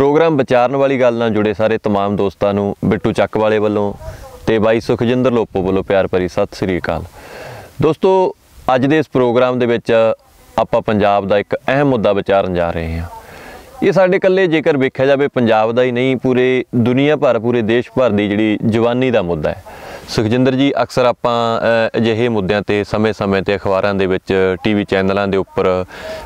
programme ਵਿਚਾਰਨ ਵਾਲੀ ਗੱਲ ਨਾਲ ਜੁੜੇ ਸਾਰੇ तमाम ਦੋਸਤਾਂ ਨੂੰ ਬਿੱਟੂ ਚੱਕ ਵਾਲੇ ਵੱਲੋਂ ਤੇ ਬਾਈ ਸੁਖਜਿੰਦਰ ਲੋਪੋ ਵੱਲੋਂ ਪਿਆਰ ਭਰੀ ਸਤਿ ਸ੍ਰੀ ਅਕਾਲ ਦੋਸਤੋ ਅੱਜ ਦੇ ਇਸ ਪ੍ਰੋਗਰਾਮ ਦੇ ਵਿੱਚ ਆਪਾਂ ਪੰਜਾਬ ਦਾ ਇੱਕ ਅਹਿਮ ਮੁੱਦਾ ਵਿਚਾਰਨ ਜਾ ਰਹੇ ਹਾਂ ਇਹ ਸਾਡੇ ਇਕੱਲੇ ਜੇਕਰ ਵੇਖਿਆ ਜਾਵੇ ਪੰਜਾਬ ਦਾ ਹੀ ਨਹੀਂ ਪੂਰੇ ਦੁਨੀਆ ਭਰ ਪੂਰੇ ਦੇਸ਼ ਭਰ ਦੀ ਜਿਹੜੀ ਜਵਾਨੀ ਦਾ ਮੁੱਦਾ ਹੈ ਸੁਖਜਿੰਦਰ ਜੀ ਅਕਸਰ ਆਪਾਂ ਅਜਿਹੇ ਮੁੱਦਿਆਂ ਤੇ ਸਮੇਂ-ਸਮੇਂ ਤੇ ਅਖਬਾਰਾਂ ਦੇ ਵਿੱਚ ਟੀਵੀ ਚੈਨਲਾਂ ਦੇ ਉੱਪਰ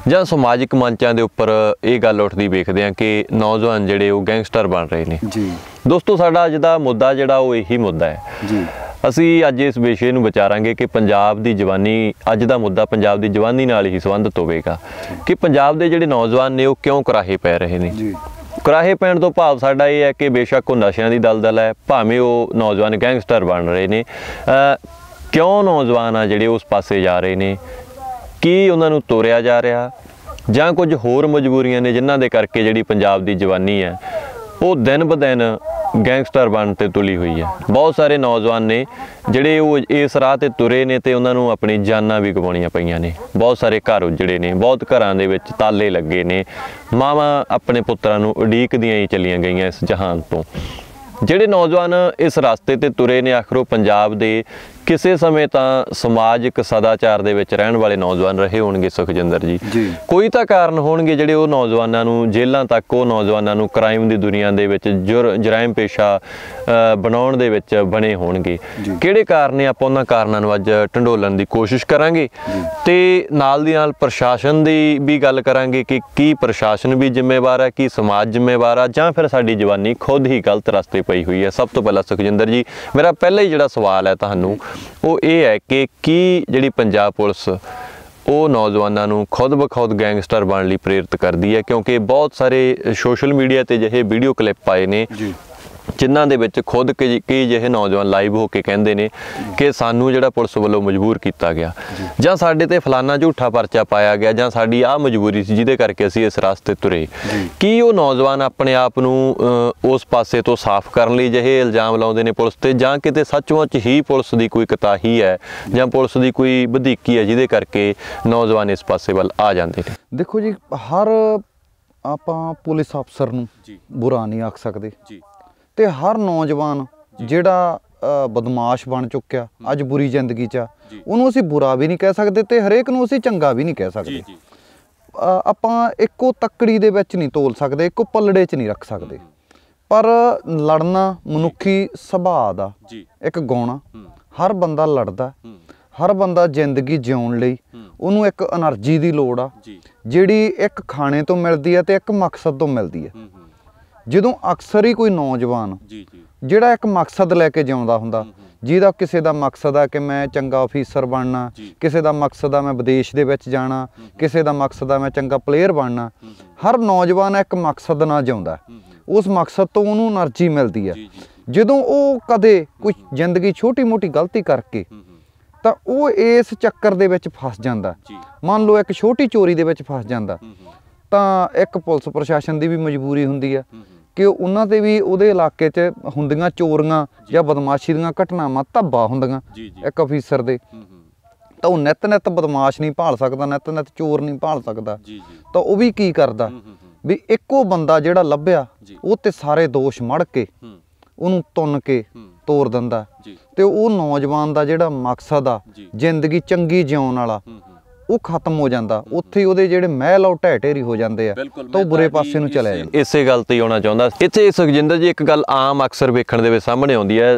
ਜਾਂ ਸਮਾਜਿਕ ਮੰਚਾਂ ਦੇ ਉੱਪਰ ਇਹ ਗੱਲ ਉੱਠਦੀ ਵੇਖਦੇ ਆਂ ਕਿ ਨੌਜਵਾਨ ਜਿਹੜੇ ਉਹ ਗੈਂਗਸਟਰ ਬਣ ਰਹੇ ਨੇ ਜੀ ਦੋਸਤੋ ਸਾਡਾ ਅੱਜ ਦਾ ਮੁੱਦਾ ਜਿਹੜਾ ਉਹ ਇਹੀ ਮੁੱਦਾ ਹੈ ਜੀ ਅਸੀਂ ਅੱਜ ਇਸ ਵਿਸ਼ੇ ਨੂੰ ਵਿਚਾਰਾਂਗੇ ਕਿ ਪੰਜਾਬ ਦੀ ਜਵਾਨੀ ਅੱਜ ਦਾ ਮੁੱਦਾ ਪੰਜਾਬ ਦੀ ਜਵਾਨੀ ਨਾਲ ਹੀ ਸੰਬੰਧਿਤ ਹੋਵੇਗਾ ਕਿ ਪੰਜਾਬ ਦੇ ਜਿਹੜੇ ਨੌਜਵਾਨ ਨੇ ਉਹ ਕਿਉਂ ਕਰਾਹੇ ਪੈ ਰਹੇ ਨੇ ਜੀ ਕਰਾਹੇ ਪੈਣ ਤੋਂ ਭਾਵ ਸਾਡਾ ਇਹ ਹੈ ਕਿ ਬੇਸ਼ੱਕ ਉਹ ਨਸ਼ਿਆਂ ਦੀ ਦਲਦਲ ਹੈ ਭਾਵੇਂ ਉਹ ਨੌਜਵਾਨ ਗੈਂਗਸਟਰ ਬਣ ਰਹੇ ਨੇ ਕਿਉਂ ਨੌਜਵਾਨ ਆ ਜਿਹੜੇ ਉਸ ਪਾਸੇ ਜਾ ਰਹੇ ਨੇ ਕੀ ਉਹਨਾਂ ਨੂੰ ਤੋਰਿਆ ਜਾ ਰਿਹਾ ਜਾਂ ਕੁਝ ਹੋਰ ਮਜਬੂਰੀਆਂ ਨੇ ਜਿਨ੍ਹਾਂ ਦੇ ਕਰਕੇ ਜਿਹੜੀ ਪੰਜਾਬ ਦੀ ਜਵਾਨੀ ਹੈ ਉਹ ਦਿਨ ਬਦਿਨ ਗੈਂਗਸਟਰ ਬਣ ਤੇ ਤੁਲੀ ਹੋਈ ਹੈ ਬਹੁਤ ਸਾਰੇ ਨੌਜਵਾਨ ਨੇ ਜਿਹੜੇ ਉਹ ਇਸ ਰਾਹ ਤੇ ਤੁਰੇ ਨੇ ਤੇ ਉਹਨਾਂ ਨੂੰ ਆਪਣੀ ਜਾਨਾਂ ਵੀ ਗਵਾਉਣੀਆਂ ਪਈਆਂ ਨੇ ਬਹੁਤ ਸਾਰੇ ਘਰ ਉਜੜੇ ਨੇ ਬਹੁਤ ਘਰਾਂ ਦੇ ਵਿੱਚ ਤਾਲੇ ਲੱਗੇ ਨੇ ਮਾਵਾਂ ਆਪਣੇ ਪੁੱਤਰਾਂ ਨੂੰ ਉਡੀਕਦੀਆਂ ਹੀ ਚਲੀਆਂ ਗਈਆਂ ਇਸ ਜਹਾਨ ਤੋਂ ਜਿਹੜੇ ਨੌਜਵਾਨ ਇਸ ਰਸਤੇ ਤੇ ਤੁਰੇ ਨੇ ਆਖਰੋ ਪੰਜਾਬ ਦੇ ਕਿਸੇ ਸਮੇਂ ਤਾਂ ਸਮਾਜਿਕ ਸਦਾਚਾਰ ਦੇ ਵਿੱਚ ਰਹਿਣ ਵਾਲੇ ਨੌਜਵਾਨ ਰਹੇ ਹੋਣਗੇ ਸੁਖਜਿੰਦਰ ਜੀ ਕੋਈ ਤਾਂ ਕਾਰਨ ਹੋਣਗੇ ਜਿਹੜੇ ਉਹ ਨੌਜਵਾਨਾਂ ਨੂੰ ਜੇਲ੍ਹਾਂ ਤੱਕ ਉਹ ਨੌਜਵਾਨਾਂ ਨੂੰ ਕ੍ਰਾਈਮ ਦੀ ਦੁਨੀਆ ਦੇ ਵਿੱਚ ਜੁਰਮ ਪੇਸ਼ਾ ਬਣਾਉਣ ਦੇ ਵਿੱਚ ਬਣੇ ਹੋਣਗੇ ਕਿਹੜੇ ਕਾਰਨ ਨੇ ਆਪਾਂ ਉਹਨਾਂ ਕਾਰਨਾਂ ਨੂੰ ਅੱਜ ਢੰਡੋਲਣ ਦੀ ਕੋਸ਼ਿਸ਼ ਕਰਾਂਗੇ ਤੇ ਨਾਲ ਦੀ ਨਾਲ ਪ੍ਰਸ਼ਾਸਨ ਦੀ ਵੀ ਗੱਲ ਕਰਾਂਗੇ ਕਿ ਕੀ ਪ੍ਰਸ਼ਾਸਨ ਵੀ ਜ਼ਿੰਮੇਵਾਰ ਹੈ ਕੀ ਸਮਾਜ ਜ਼ਿੰਮੇਵਾਰ ਹੈ ਜਾਂ ਫਿਰ ਸਾਡੀ ਜਵਾਨੀ ਖੁਦ ਹੀ ਗਲਤ ਰਸਤੇ ਪਈ ਹੋਈ ਹੈ ਸਭ ਤੋਂ ਪਹਿਲਾਂ ਸੁਖਜਿੰਦਰ ਜੀ ਮੇਰਾ ਪਹਿਲਾ ਹੀ ਜਿਹੜਾ ਸਵਾਲ ਹੈ ਤੁਹਾਨੂੰ ਉਹ ਇਹ ਹੈ ਕਿ ਕੀ ਜਿਹੜੀ ਪੰਜਾਬ ਪੁਲਿਸ ਉਹ ਨੌਜਵਾਨਾਂ ਨੂੰ ਖੁਦ ਬਖੁਦ ਗੈਂਗਸਟਰ ਬਣਨ ਲਈ ਪ੍ਰੇਰਿਤ ਕਰਦੀ ਹੈ ਕਿਉਂਕਿ ਬਹੁਤ ਸਾਰੇ ਸੋਸ਼ਲ ਮੀਡੀਆ ਤੇ ਜਿਹੇ ਵੀਡੀਓ ਕਲਿੱਪ ਆਏ ਨੇ ਜਿਨ੍ਹਾਂ ਦੇ ਵਿੱਚ ਖੁਦ ਕਈ ਜਿਹੇ ਨੌਜਵਾਨ ਲਾਈਵ ਹੋ ਕੇ ਕਹਿੰਦੇ ਨੇ ਕਿ ਸਾਨੂੰ ਜਿਹੜਾ ਪੁਲਿਸ ਵੱਲੋਂ ਮਜਬੂਰ ਕੀਤਾ ਗਿਆ ਜਾਂ ਸਾਡੇ ਤੇ ਫਲਾਨਾ ਝੂਠਾ ਪਰਚਾ ਪਾਇਆ ਗਿਆ ਜਾਂ ਸਾਡੀ ਆਹ ਮਜਬੂਰੀ ਸੀ ਜਿਹਦੇ ਕਰਕੇ ਅਸੀਂ ਇਸ ਰਸਤੇ ਤੁਰੇ ਕੀ ਉਹ ਨੌਜਵਾਨ ਆਪਣੇ ਆਪ ਨੂੰ ਉਸ ਪਾਸੇ ਤੋਂ ਸਾਫ਼ ਕਰਨ ਲਈ ਜਿਹੇ ਇਲਜ਼ਾਮ ਲਾਉਂਦੇ ਨੇ ਪੁਲਿਸ ਤੇ ਜਾਂ ਕਿਤੇ ਸੱਚਮੁੱਚ ਹੀ ਪੁਲਿਸ ਦੀ ਕੋਈ ਕਤਾਹੀ ਹੈ ਜਾਂ ਪੁਲਿਸ ਦੀ ਕੋਈ ਵਧੀਕੀ ਹੈ ਜਿਹਦੇ ਕਰਕੇ ਨੌਜਵਾਨ ਇਸ ਪਾਸੇ ਵੱਲ ਆ ਜਾਂਦੇ ਨੇ ਦੇਖੋ ਜੀ ਹਰ ਆਪਾਂ ਪੁਲਿਸ ਅਫਸਰ ਨੂੰ ਬੁਰਾ ਨਹੀਂ ਆਖ ਸਕਦੇ ਜੀ ਤੇ ਹਰ ਨੌਜਵਾਨ ਜਿਹੜਾ ਬਦਮਾਸ਼ ਬਣ ਚੁੱਕਿਆ ਅੱਜ ਬੁਰੀ ਜ਼ਿੰਦਗੀ 'ਚ ਉਹਨੂੰ ਅਸੀਂ ਬੁਰਾ ਵੀ ਨਹੀਂ ਕਹਿ ਸਕਦੇ ਤੇ ਹਰੇਕ ਨੂੰ ਅਸੀਂ ਚੰਗਾ ਵੀ ਨਹੀਂ ਕਹਿ ਸਕਦੇ ਆਪਾਂ ਇੱਕੋ ਤੱਕੜੀ ਦੇ ਵਿੱਚ ਨਹੀਂ ਤੋਲ ਸਕਦੇ ਇੱਕੋ ਪੱਲੜੇ 'ਚ ਨਹੀਂ ਰੱਖ ਸਕਦੇ ਪਰ ਲੜਨਾ ਮਨੁੱਖੀ ਸੁਭਾਅ ਦਾ ਇੱਕ ਗੁਣ ਹਰ ਬੰਦਾ ਲੜਦਾ ਹਰ ਬੰਦਾ ਜ਼ਿੰਦਗੀ ਜਿਉਣ ਲਈ ਉਹਨੂੰ ਇੱਕ એનર્ਜੀ ਦੀ ਲੋੜ ਆ ਜਿਹੜੀ ਇੱਕ ਖਾਣੇ ਤੋਂ ਮਿਲਦੀ ਆ ਤੇ ਇੱਕ ਮਕਸਦ ਤੋਂ ਮਿਲਦੀ ਆ ਜਦੋਂ ਅਕਸਰ ਹੀ ਕੋਈ ਨੌਜਵਾਨ ਜੀ ਜੀ ਜਿਹੜਾ ਇੱਕ ਮਕਸਦ ਲੈ ਕੇ ਜਿਉਂਦਾ ਹੁੰਦਾ ਜਿਹਦਾ ਕਿਸੇ ਦਾ ਮਕਸਦ ਆ ਕਿ ਮੈਂ ਚੰਗਾ ਅਫੀਸਰ ਬਣਨਾ ਕਿਸੇ ਦਾ ਮਕਸਦ ਆ ਮੈਂ ਵਿਦੇਸ਼ ਦੇ ਵਿੱਚ ਜਾਣਾ ਕਿਸੇ ਦਾ ਮਕਸਦ ਆ ਮੈਂ ਚੰਗਾ ਪਲੇਅਰ ਬਣਨਾ ਹਰ ਨੌਜਵਾਨ ਇੱਕ ਮਕਸਦ ਨਾਲ ਜਿਉਂਦਾ ਉਸ ਮਕਸਦ ਤੋਂ ਉਹਨੂੰ એનર્ਜੀ ਮਿਲਦੀ ਆ ਜਦੋਂ ਉਹ ਕਦੇ ਕੋਈ ਜ਼ਿੰਦਗੀ ਛੋਟੀ-ਮੋਟੀ ਗਲਤੀ ਕਰਕੇ ਤਾਂ ਉਹ ਇਸ ਚੱਕਰ ਦੇ ਵਿੱਚ ਫਸ ਜਾਂਦਾ ਮੰਨ ਲਓ ਇੱਕ ਛੋਟੀ ਚੋਰੀ ਦੇ ਵਿੱਚ ਫਸ ਜਾਂਦਾ ਤਾਂ ਇੱਕ ਪੁਲਿਸ ਪ੍ਰਸ਼ਾਸਨ ਦੀ ਵੀ ਮਜਬੂਰੀ ਹੁੰਦੀ ਆ ਕਿ ਉਹਨਾਂ ਤੇ ਵੀ ਉਹਦੇ ਇਲਾਕੇ 'ਚ ਹੁੰਦੀਆਂ ਚੋਰੀਆਂ ਜਾਂ ਬਦਮਾਸ਼ੀ ਦੀਆਂ ਘਟਨਾਵਾਂ ਧੱਬਾ ਹੁੰਦੀਆਂ ਇੱਕ ਅਫੀਸਰ ਦੇ ਤਾਂ ਉਹ ਨਿਤ ਨਿਤ ਬਦਮਾਸ਼ ਨਹੀਂ ਭਾਲ ਸਕਦਾ ਨਿਤ ਨਿਤ ਚੋਰ ਨਹੀਂ ਭਾਲ ਸਕਦਾ ਤਾਂ ਉਹ ਵੀ ਕੀ ਕਰਦਾ ਵੀ ਇੱਕੋ ਬੰਦਾ ਜਿਹੜਾ ਲੱਭਿਆ ਉਹ ਤੇ ਸਾਰੇ ਦੋਸ਼ ਮੜ ਕੇ ਉਹਨੂੰ ਤੁੰਨ ਕੇ ਤੋੜ ਦਿੰਦਾ ਤੇ ਉਹ ਨੌਜਵਾਨ ਦਾ ਜਿਹੜਾ ਮਕਸਦ ਆ ਜ਼ਿੰਦਗੀ ਚੰਗੀ ਜਿਉਣ ਵਾਲਾ ਉਹ ਖਤਮ ਹੋ ਜਾਂਦਾ ਉੱਥੇ ਹੀ ਉਹਦੇ ਜਿਹੜੇ ਮਹਿਲ ਉਹ ਢਹਿ ਹੋ ਜਾਂਦੇ ਆ ਤਾਂ ਉਹ ਬੁਰੇ ਪਾਸੇ ਨੂੰ ਚਲੇ ਜਾਂਦੇ ਇਸੇ ਗੱਲ ਤੇ ਆਉਣਾ ਚਾਹੁੰਦਾ ਇੱਥੇ ਸੁਖਜਿੰਦਰ ਜੀ ਇੱਕ ਗੱਲ ਆਮ ਅਕਸਰ ਵੇਖਣ ਦੇ ਵਿੱਚ ਸਾਹਮਣੇ ਆਉਂਦੀ ਹੈ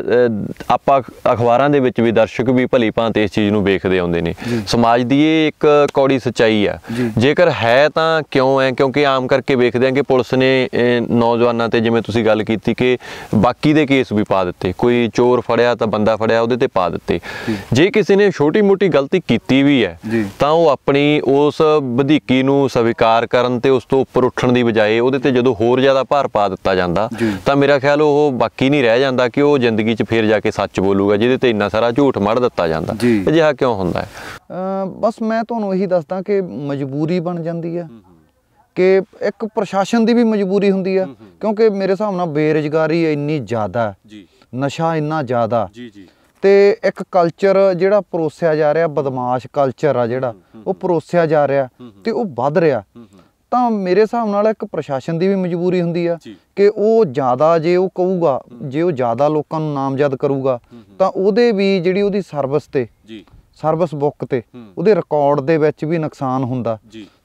ਆਪਾਂ ਅਖਬਾਰਾਂ ਦੇ ਵਿੱਚ ਵੀ ਦਰਸ਼ਕ ਵੀ ਭਲੀ ਭਾਂਤ ਇਸ ਚੀਜ਼ ਨੂੰ ਵੇਖਦੇ ਆਉਂਦੇ ਨੇ ਸਮਾਜ ਦੀ ਇਹ ਇੱਕ ਕੌੜੀ ਸਚਾਈ ਆ ਜੇਕਰ ਹੈ ਤਾਂ ਕਿਉਂ ਹੈ ਕਿਉਂਕਿ ਆਮ ਕਰਕੇ ਵੇਖਦੇ ਆ ਕਿ ਪੁਲਿਸ ਨੇ ਨੌਜਵਾਨਾਂ ਤੇ ਜਿਵੇਂ ਤੁਸੀਂ ਗੱਲ ਕੀਤੀ ਕਿ ਬਾਕੀ ਦੇ ਕੇਸ ਵੀ ਪਾ ਦਿੱਤੇ ਕੋਈ ਚੋਰ ਫੜਿਆ ਤਾਂ ਬੰਦਾ ਫੜਿਆ ਉਹਦੇ ਤੇ ਪਾ ਦਿੱਤੇ ਜੇ ਕਿਸੇ ਨੇ ਛੋਟੀ-ਮੋਟੀ ਗਲਤੀ ਕੀਤੀ ਵੀ ਹੈ ਤਾਂ ਉਹ ਆਪਣੀ ਉਸ ਵਧੀਕੀ ਨੂੰ ਸਵੀਕਾਰ ਕਰਨ ਤੇ ਉਸ ਤੋਂ ਉੱਪਰ ਉੱਠਣ ਦੀ ਬਜਾਏ ਉਹਦੇ ਤੇ ਜਦੋਂ ਹੋਰ ਜ਼ਿਆਦਾ ਭਾਰ ਪਾ ਦਿੱਤਾ ਜਾਂਦਾ ਤਾਂ ਮੇਰਾ ਖਿਆਲ ਉਹ ਬਾਕੀ ਨਹੀਂ ਰਹਿ ਜਾਂਦਾ ਕਿ ਉਹ ਜ਼ਿੰਦਗੀ 'ਚ ਫੇਰ ਜਾ ਕੇ ਸੱਚ ਬੋਲੂਗਾ ਜਿਹਦੇ ਤੇ ਇੰਨਾ ਸਾਰਾ ਝੂਠ ਮੜ ਦਿੱਤਾ ਜਾਂਦਾ ਅਜਿਹਾ ਕਿਉਂ ਹੁੰਦਾ ਹੈ ਬਸ ਮੈਂ ਤੁਹਾਨੂੰ ਇਹੀ ਦੱਸਦਾ ਕਿ ਮਜਬੂਰੀ ਬਣ ਜਾਂਦੀ ਹੈ ਕਿ ਇੱਕ ਪ੍ਰਸ਼ਾਸਨ ਦੀ ਵੀ ਮਜਬੂਰੀ ਹੁੰਦੀ ਹੈ ਕਿਉਂਕਿ ਮੇਰੇ ਹਿਸਾਬ ਨਾਲ ਬੇਰੋਜ਼ਗਾਰੀ ਇੰਨੀ ਜ਼ਿਆਦਾ ਜੀ ਨਸ਼ਾ ਇੰਨਾ ਜ਼ਿਆਦਾ ਜੀ ਜੀ ਤੇ ਇੱਕ ਕਲਚਰ ਜਿਹੜਾ ਪਰੋਸਿਆ ਜਾ ਰਿਹਾ ਬਦਮਾਸ਼ ਕਲਚਰ ਆ ਜਿਹੜਾ ਉਹ ਪਰੋਸਿਆ ਜਾ ਰਿਹਾ ਤੇ ਉਹ ਵੱਧ ਰਿਹਾ ਤਾਂ ਮੇਰੇ ਹਿਸਾਬ ਨਾਲ ਇੱਕ ਪ੍ਰਸ਼ਾਸਨ ਦੀ ਵੀ ਮਜਬੂਰੀ ਹੁੰਦੀ ਆ ਕਿ ਉਹ ਜ਼ਿਆਦਾ ਜੇ ਉਹ ਕਹੂਗਾ ਜੇ ਉਹ ਜ਼ਿਆਦਾ ਲੋਕਾਂ ਨੂੰ ਨਾਮਜ਼ਦ ਕਰੂਗਾ ਤਾਂ ਉਹਦੇ ਵੀ ਜਿਹੜੀ ਉਹਦੀ ਸਰਵਿਸ ਤੇ ਜੀ ਸਰਵਿਸ ਬੁੱਕ ਤੇ ਉਹਦੇ ਰਿਕਾਰਡ ਦੇ ਵਿੱਚ ਵੀ ਨੁਕਸਾਨ ਹੁੰਦਾ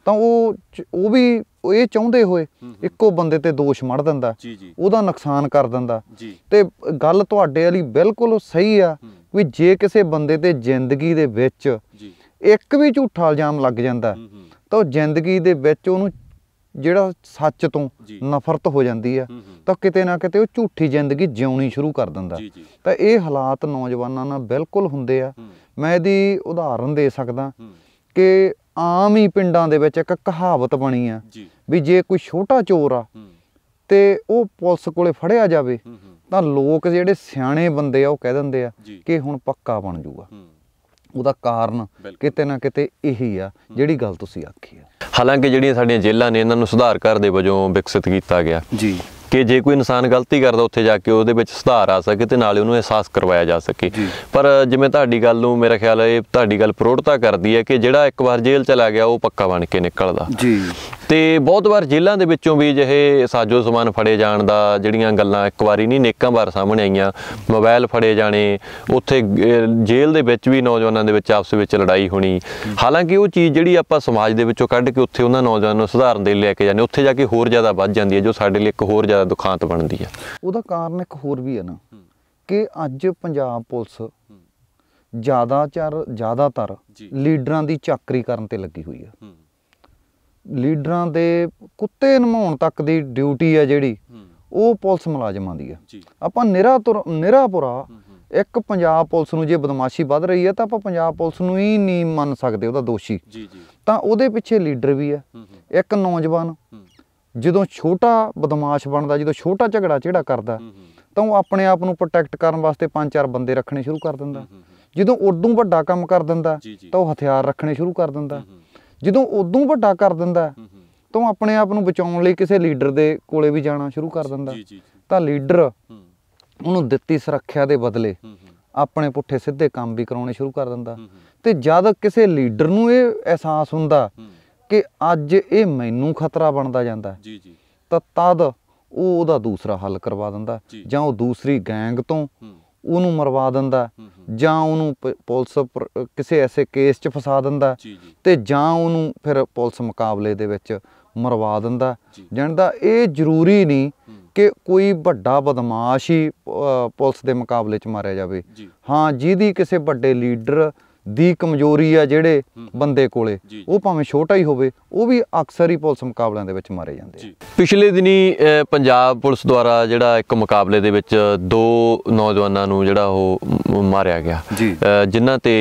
ਤਾਂ ਉਹ ਉਹ ਵੀ ਉਹ ਇਹ ਚਾਹੁੰਦੇ ਹੋਏ ਇੱਕੋ ਬੰਦੇ ਤੇ ਦੋਸ਼ ਮੜ ਦਿੰਦਾ ਉਹਦਾ ਨੁਕਸਾਨ ਕਰ ਦਿੰਦਾ ਤੇ ਗੱਲ ਤੁਹਾਡੇ ਵਾਲੀ ਬਿਲਕੁਲ ਸਹੀ ਆ ਵੀ ਜੇ ਕਿਸੇ ਬੰਦੇ ਤੇ ਜ਼ਿੰਦਗੀ ਦੇ ਵਿੱਚ ਇੱਕ ਵੀ ਝੂਠਾ ਇਲਜ਼ਾਮ ਲੱਗ ਜਾਂਦਾ ਤਾਂ ਉਹ ਜ਼ਿੰਦਗੀ ਦੇ ਵਿੱਚ ਉਹਨੂੰ ਜਿਹੜਾ ਸੱਚ ਤੋਂ ਨਫ਼ਰਤ ਹੋ ਜਾਂਦੀ ਆ ਤਾਂ ਕਿਤੇ ਨਾ ਕਿਤੇ ਉਹ ਝੂਠੀ ਜ਼ਿੰਦਗੀ ਜਿਉਣੀ ਸ਼ੁਰੂ ਕਰ ਦਿੰਦਾ ਤਾਂ ਇਹ ਹਾਲਾਤ ਨੌਜਵਾਨਾਂ ਨਾਲ ਬਿਲਕੁਲ ਹੁੰਦੇ ਆ ਮੈਂ ਇਹਦੀ ਉਦਾਹਰਨ ਦੇ ਸਕਦਾ ਕਿ ਆਮ ਹੀ ਪਿੰਡਾਂ ਦੇ ਵਿੱਚ ਇੱਕ ਕਹਾਵਤ ਬਣੀ ਆ ਵੀ ਜੇ ਕੋਈ ਛੋਟਾ ਚੋਰ ਆ ਤੇ ਉਹ ਪੁਲਿਸ ਕੋਲੇ ਫੜਿਆ ਜਾਵੇ ਤਾਂ ਲੋਕ ਜਿਹੜੇ ਸਿਆਣੇ ਬੰਦੇ ਆ ਉਹ ਕਹਿ ਦਿੰਦੇ ਆ ਕਿ ਹੁਣ ਪੱਕਾ ਬਣ ਜੂਗਾ ਉਹਦਾ ਕਾਰਨ ਕਿਤੇ ਨਾ ਕਿਤੇ ਇਹੀ ਆ ਜਿਹੜੀ ਗੱਲ ਤੁਸੀਂ ਆਖੀ ਆ ਹਾਲਾਂਕਿ ਜਿਹੜੀਆਂ ਸਾਡੀਆਂ ਜੇਲ੍ਹਾਂ ਨੇ ਇਹਨਾਂ ਨੂੰ ਸੁਧਾਰ ਕਰਦੇ ਦੇ ਵਜੋਂ ਵਿਕਸਿਤ ਕੀਤਾ ਗਿਆ ਜੀ ਕਿ ਜੇ ਕੋਈ ਇਨਸਾਨ ਗਲਤੀ ਕਰਦਾ ਉੱਥੇ ਜਾ ਕੇ ਉਹਦੇ ਵਿੱਚ ਸੁਧਾਰ ਆ ਸਕੇ ਤੇ ਨਾਲੇ ਉਹਨੂੰ ਅਹਿਸਾਸ ਕਰਵਾਇਆ ਜਾ ਸਕੇ ਪਰ ਜਿਵੇਂ ਤੁਹਾਡੀ ਗੱਲ ਨੂੰ ਮੇਰਾ ਖਿਆਲ ਹੈ ਤੁਹਾਡੀ ਗੱਲ ਪ੍ਰੋੜਤਾ ਕਰਦੀ ਹੈ ਕਿ ਜਿਹੜਾ ਇੱਕ ਵਾਰ ਜੇਲ੍ਹ ਚਲਾ ਗਿਆ ਉਹ ਪੱਕਾ ਬਣ ਕੇ ਨਿਕਲਦਾ ਜੀ ਤੇ ਬਹੁਤ ਵਾਰ ਜੇਲ੍ਹਾਂ ਦੇ ਵਿੱਚੋਂ ਵੀ ਜਿਹੇ ਸਾਜੋ ਸਮਾਨ ਫੜੇ ਜਾਣ ਦਾ ਜਿਹੜੀਆਂ ਗੱਲਾਂ ਇੱਕ ਵਾਰੀ ਨਹੀਂ ਨੇਕਾਂ ਵਾਰ ਸਾਹਮਣੇ ਆਈਆਂ ਮੋਬਾਈਲ ਫੜੇ ਜਾਣੇ ਉੱਥੇ ਜੇਲ੍ਹ ਦੇ ਵਿੱਚ ਵੀ ਨੌਜਵਾਨਾਂ ਦੇ ਵਿੱਚ ਆਪਸ ਵਿੱਚ ਲੜਾਈ ਹੋਣੀ ਹਾਲਾਂਕਿ ਉਹ ਚੀਜ਼ ਜਿਹੜੀ ਆਪਾਂ ਸਮਾਜ ਦੇ ਵਿੱਚੋਂ ਕੱਢ ਕੇ ਉੱਥੇ ਉਹਨਾਂ ਨੌਜਵਾਨਾਂ ਨੂੰ ਸੁਧਾਰਨ ਦੇ ਲੈ ਕੇ ਜਾਂਦੇ ਉੱਥੇ ਜਾ ਕੇ ਹੋਰ ਜ਼ਿਆਦਾ ਵੱਧ ਜਾਂਦੀ ਹੈ ਜੋ ਸਾਡੇ ਲਈ ਇੱਕ ਹੋਰ ਜ਼ਿਆਦਾ ਦੁਖਾਂਤ ਬਣਦੀ ਹੈ ਉਹਦਾ ਕਾਰਨ ਇੱਕ ਹੋਰ ਵੀ ਹੈ ਨਾ ਕਿ ਅੱਜ ਪੰਜਾਬ ਪੁਲਿਸ ਜ਼ਿਆਦਾਤਰ ਜ਼ਿਆਦਾਤਰ ਲੀਡਰਾਂ ਦੀ ਚੱਕਰੀ ਕਰਨ ਤੇ ਲੱਗੀ ਹੋਈ ਹੈ ਲੀਡਰਾਂ ਦੇ ਕੁੱਤੇ ਨਮਾਉਣ ਤੱਕ ਦੀ ਡਿਊਟੀ ਆ ਜਿਹੜੀ ਉਹ ਪੁਲਿਸ ਮੁਲਾਜ਼ਮਾਂ ਦੀ ਆ ਆਪਾਂ ਨਿਰਾ ਨਿਰਾਪੁਰਾ ਇੱਕ ਪੰਜਾਬ ਪੁਲਿਸ ਨੂੰ ਜੇ ਬਦਮਾਸ਼ੀ ਵੱਧ ਰਹੀ ਹੈ ਤਾਂ ਆਪਾਂ ਪੰਜਾਬ ਪੁਲਿਸ ਨੂੰ ਹੀ ਨਹੀਂ ਮੰਨ ਸਕਦੇ ਉਹਦਾ ਦੋਸ਼ੀ ਜੀ ਜੀ ਤਾਂ ਉਹਦੇ ਪਿੱਛੇ ਲੀਡਰ ਵੀ ਹੈ ਇੱਕ ਨੌਜਵਾਨ ਜਦੋਂ ਛੋਟਾ ਬਦਮਾਸ਼ ਬਣਦਾ ਜਦੋਂ ਛੋਟਾ ਝਗੜਾ ਝੇੜਾ ਕਰਦਾ ਤਾਂ ਉਹ ਆਪਣੇ ਆਪ ਨੂੰ ਪ੍ਰੋਟੈਕਟ ਕਰਨ ਵਾਸਤੇ ਪੰਜ ਚਾਰ ਬੰਦੇ ਰੱਖਣੇ ਸ਼ੁਰੂ ਕਰ ਦਿੰਦਾ ਜਦੋਂ ਉਦੋਂ ਵੱਡਾ ਕੰਮ ਕਰ ਦਿੰਦਾ ਤਾਂ ਉਹ ਹਥਿਆਰ ਰੱਖਣੇ ਸ਼ੁਰੂ ਕਰ ਦਿੰਦਾ ਜਦੋਂ ਉਦੋਂ ਵੱਡਾ ਕਰ ਦਿੰਦਾ ਤਾਂ ਆਪਣੇ ਆਪ ਨੂੰ ਬਚਾਉਣ ਲਈ ਕਿਸੇ ਲੀਡਰ ਦੇ ਕੋਲੇ ਵੀ ਜਾਣਾ ਸ਼ੁਰੂ ਕਰ ਦਿੰਦਾ ਤਾਂ ਲੀਡਰ ਉਹਨੂੰ ਦਿੱਤੀ ਸੁਰੱਖਿਆ ਦੇ ਬਦਲੇ ਆਪਣੇ ਪੁੱਠੇ ਸਿੱਧੇ ਕੰਮ ਵੀ ਕਰਾਉਣੇ ਸ਼ੁਰੂ ਕਰ ਦਿੰਦਾ ਤੇ ਜਦ ਕਿਸੇ ਲੀਡਰ ਨੂੰ ਇਹ ਅਹਿਸਾਸ ਹੁੰਦਾ ਕਿ ਅੱਜ ਇਹ ਮੈਨੂੰ ਖਤਰਾ ਬਣਦਾ ਜਾਂਦਾ ਜੀ ਜੀ ਤਾਂ ਤਦ ਉਹ ਉਹਦਾ ਦੂਸਰਾ ਹੱਲ ਕਰਵਾ ਦਿੰਦਾ ਜਾਂ ਉਹ ਦੂਸਰੀ ਗੈਂਗ ਤੋਂ ਉਹਨੂੰ ਮਰਵਾ ਦਿੰਦਾ ਜਾਂ ਉਹਨੂੰ ਪੁਲਿਸ ਕਿਸੇ ਐਸੇ ਕੇਸ 'ਚ ਫਸਾ ਦਿੰਦਾ ਤੇ ਜਾਂ ਉਹਨੂੰ ਫਿਰ ਪੁਲਿਸ ਮੁਕਾਬਲੇ ਦੇ ਵਿੱਚ ਮਰਵਾ ਦਿੰਦਾ ਜਾਣਦਾ ਇਹ ਜ਼ਰੂਰੀ ਨਹੀਂ ਕਿ ਕੋਈ ਵੱਡਾ ਬਦਮਾਸ਼ ਹੀ ਪੁਲਿਸ ਦੇ ਮੁਕਾਬਲੇ 'ਚ ਮਾਰਿਆ ਜਾਵੇ ਹਾਂ ਜਿਹਦੀ ਕਿਸੇ ਵੱਡੇ ਲੀਡਰ ਦੀ ਕਮਜ਼ੋਰੀ ਆ ਜਿਹੜੇ ਬੰਦੇ ਕੋਲੇ ਉਹ ਭਾਵੇਂ ਛੋਟਾ ਹੀ ਹੋਵੇ ਉਹ ਵੀ ਅਕਸਰ ਹੀ ਪੁਲਿਸ ਮੁਕਾਬਲਿਆਂ ਦੇ ਵਿੱਚ ਮਾਰੇ ਜਾਂਦੇ ਪਿਛਲੇ ਦਿਨੀ ਪੰਜਾਬ ਪੁਲਿਸ ਦੁਆਰਾ ਜਿਹੜਾ ਇੱਕ ਮੁਕਾਬਲੇ ਦੇ ਵਿੱਚ ਦੋ ਨੌਜਵਾਨਾਂ ਨੂੰ ਜਿਹੜਾ ਉਹ ਮਾਰਿਆ ਗਿਆ ਜਿਨ੍ਹਾਂ ਤੇ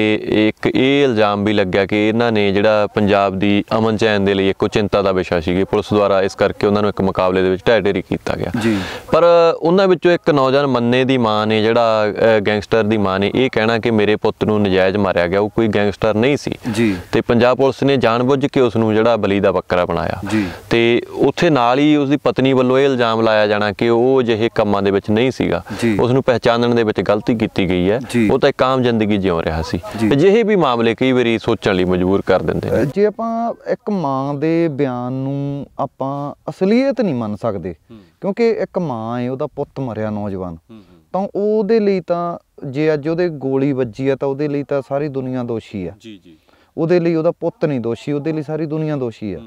ਇੱਕ ਇਹ ਇਲਜ਼ਾਮ ਵੀ ਲੱਗਿਆ ਕਿ ਇਹਨਾਂ ਨੇ ਜਿਹੜਾ ਪੰਜਾਬ ਦੀ ਅਮਨ ਚੈਨ ਦੇ ਲਈ ਇੱਕ ਚਿੰਤਾ ਦਾ ਵਿਸ਼ਾ ਸੀਗੀ ਪੁਲਿਸ ਦੁਆਰਾ ਇਸ ਕਰਕੇ ਉਹਨਾਂ ਨੂੰ ਇੱਕ ਮੁਕਾਬਲੇ ਦੇ ਵਿੱਚ ਢਹਿ ਕੀਤਾ ਗਿਆ ਪਰ ਉਹਨਾਂ ਵਿੱਚੋਂ ਇੱਕ ਨੌਜਵਾਨ ਮੰਨੇ ਦੀ ਮਾਂ ਨੇ ਜਿਹੜਾ ਗੈਂਗਸਟਰ ਦੀ ਮਾਂ ਨੇ ਇਹ ਕਹਿਣਾ ਕਿ ਮੇਰੇ ਪੁੱਤ ਨੂੰ ਨਜਾਇਜ਼ ਮਾਰਿਆ ਗਿਆ ਉਹ ਕੋਈ ਗੈਂਗਸਟਰ ਨਹੀਂ ਸੀ ਜੀ ਤੇ ਪੰਜਾਬ ਪੁਲਿਸ ਨੇ ਜਾਣਬੁੱਝ ਕੇ ਉਸ ਨੂੰ ਜਿਹੜਾ ਬਲੀ ਦਾ ਬੱਕਰਾ ਬਣਾਇਆ ਤੇ ਉੱਥੇ ਨਾਲ ਹੀ ਉਸ ਦੀ ਪਤਨੀ ਵੱਲੋਂ ਇਹ ਇਲਜ਼ਾਮ ਲਾਇਆ ਜਾਣਾ ਕਿ ਉਹ ਜਿਹੇ ਕੰਮਾਂ ਦੇ ਵਿੱਚ ਨਹੀਂ ਸੀਗਾ ਉਸ ਨੂੰ ਪਹਿਚਾਨਣ ਦੇ ਵਿੱਚ ਗਲਤੀ ਕੀਤੀ ਗਈ ਹੈ ਉਹ ਤਾਂ ਇੱਕ ਆਮ ਜ਼ਿੰਦਗੀ ਜਿਉ ਰਿਹਾ ਸੀ ਅਜਿਹੇ ਵੀ ਮਾਮਲੇ ਕਈ ਵਾਰੀ ਸੋਚਣ ਲਈ ਮਜਬੂਰ ਕਰ ਦਿੰਦੇ ਨੇ ਜੇ ਆਪਾਂ ਇੱਕ ਮਾਂ ਦੇ ਬਿਆਨ ਨੂੰ ਆਪਾਂ ਅਸਲੀਅਤ ਨਹੀਂ ਮੰਨ ਸਕਦੇ ਕਿਉਂਕਿ ਇੱਕ ਮਾਂ ਹੈ ਉਹਦਾ ਪੁੱਤ ਮਰਿਆ ਨੌਜਵਾਨ ਤਾਂ ਉਹਦੇ ਲਈ ਤਾਂ ਜੇ ਅੱਜ ਉਹਦੇ ਗੋਲੀ ਵੱਜੀ ਆ ਤਾਂ ਉਹਦੇ ਲਈ ਤਾਂ ਸਾਰੀ ਦੁਨੀਆ ਦੋਸ਼ੀ ਆ ਜੀ ਜੀ ਉਹਦੇ ਲਈ ਉਹਦਾ ਪੁੱਤ ਨਹੀਂ ਦੋਸ਼ੀ ਉਹਦੇ ਲਈ ਸਾਰੀ ਦੁਨੀਆ ਦੋਸ਼ੀ ਆ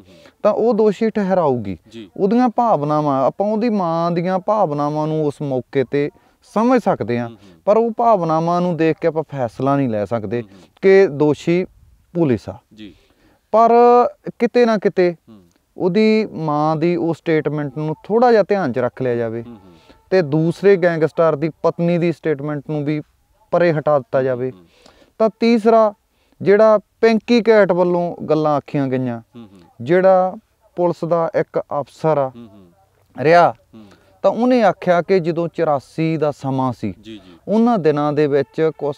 ਤਾਂ ਉਹ ਦੋਸ਼ੀ ਠਹਿਰਾਉਗੀ ਉਹਦੀਆਂ ਭਾਵਨਾਵਾਂ ਆਪਾਂ ਉਹਦੀ ਮਾਂ ਦੀਆਂ ਭਾਵਨਾਵਾਂ ਨੂੰ ਉਸ ਮੌਕੇ ਤੇ ਸਮਝ ਸਕਦੇ ਆ ਪਰ ਉਹ ਭਾਵਨਾਵਾਂ ਨੂੰ ਦੇਖ ਕੇ ਆਪਾਂ ਫੈਸਲਾ ਨਹੀਂ ਲੈ ਸਕਦੇ ਕਿ ਦੋਸ਼ੀ ਪੁਲਿਸ ਆ ਜੀ ਪਰ ਕਿਤੇ ਨਾ ਕਿਤੇ ਉਹਦੀ ਮਾਂ ਦੀ ਉਹ ਸਟੇਟਮੈਂਟ ਨੂੰ ਥੋੜਾ ਜਿਹਾ ਧਿਆਨ 'ਚ ਰੱਖ ਲਿਆ ਜਾਵੇ ਤੇ ਦੂਸਰੇ ਗੈਂਗਸਟਰ ਦੀ ਪਤਨੀ ਦੀ ਸਟੇਟਮੈਂਟ ਨੂੰ ਵੀ ਪਰੇ ਹਟਾ ਦਿੱਤਾ ਜਾਵੇ ਤਾਂ ਤੀਸਰਾ ਜਿਹੜਾ ਪਿੰਕੀ ਕੈਟ ਵੱਲੋਂ ਗੱਲਾਂ ਆਖੀਆਂ ਗਈਆਂ ਜਿਹੜਾ ਪੁਲਿਸ ਦਾ ਇੱਕ ਅਫਸਰ ਆ ਰਿਹਾ ਤਾਂ ਉਹਨੇ ਆਖਿਆ ਕਿ ਜਦੋਂ 84 ਦਾ ਸਮਾਂ ਸੀ ਉਹਨਾਂ ਦਿਨਾਂ ਦੇ ਵਿੱਚ ਕੁਝ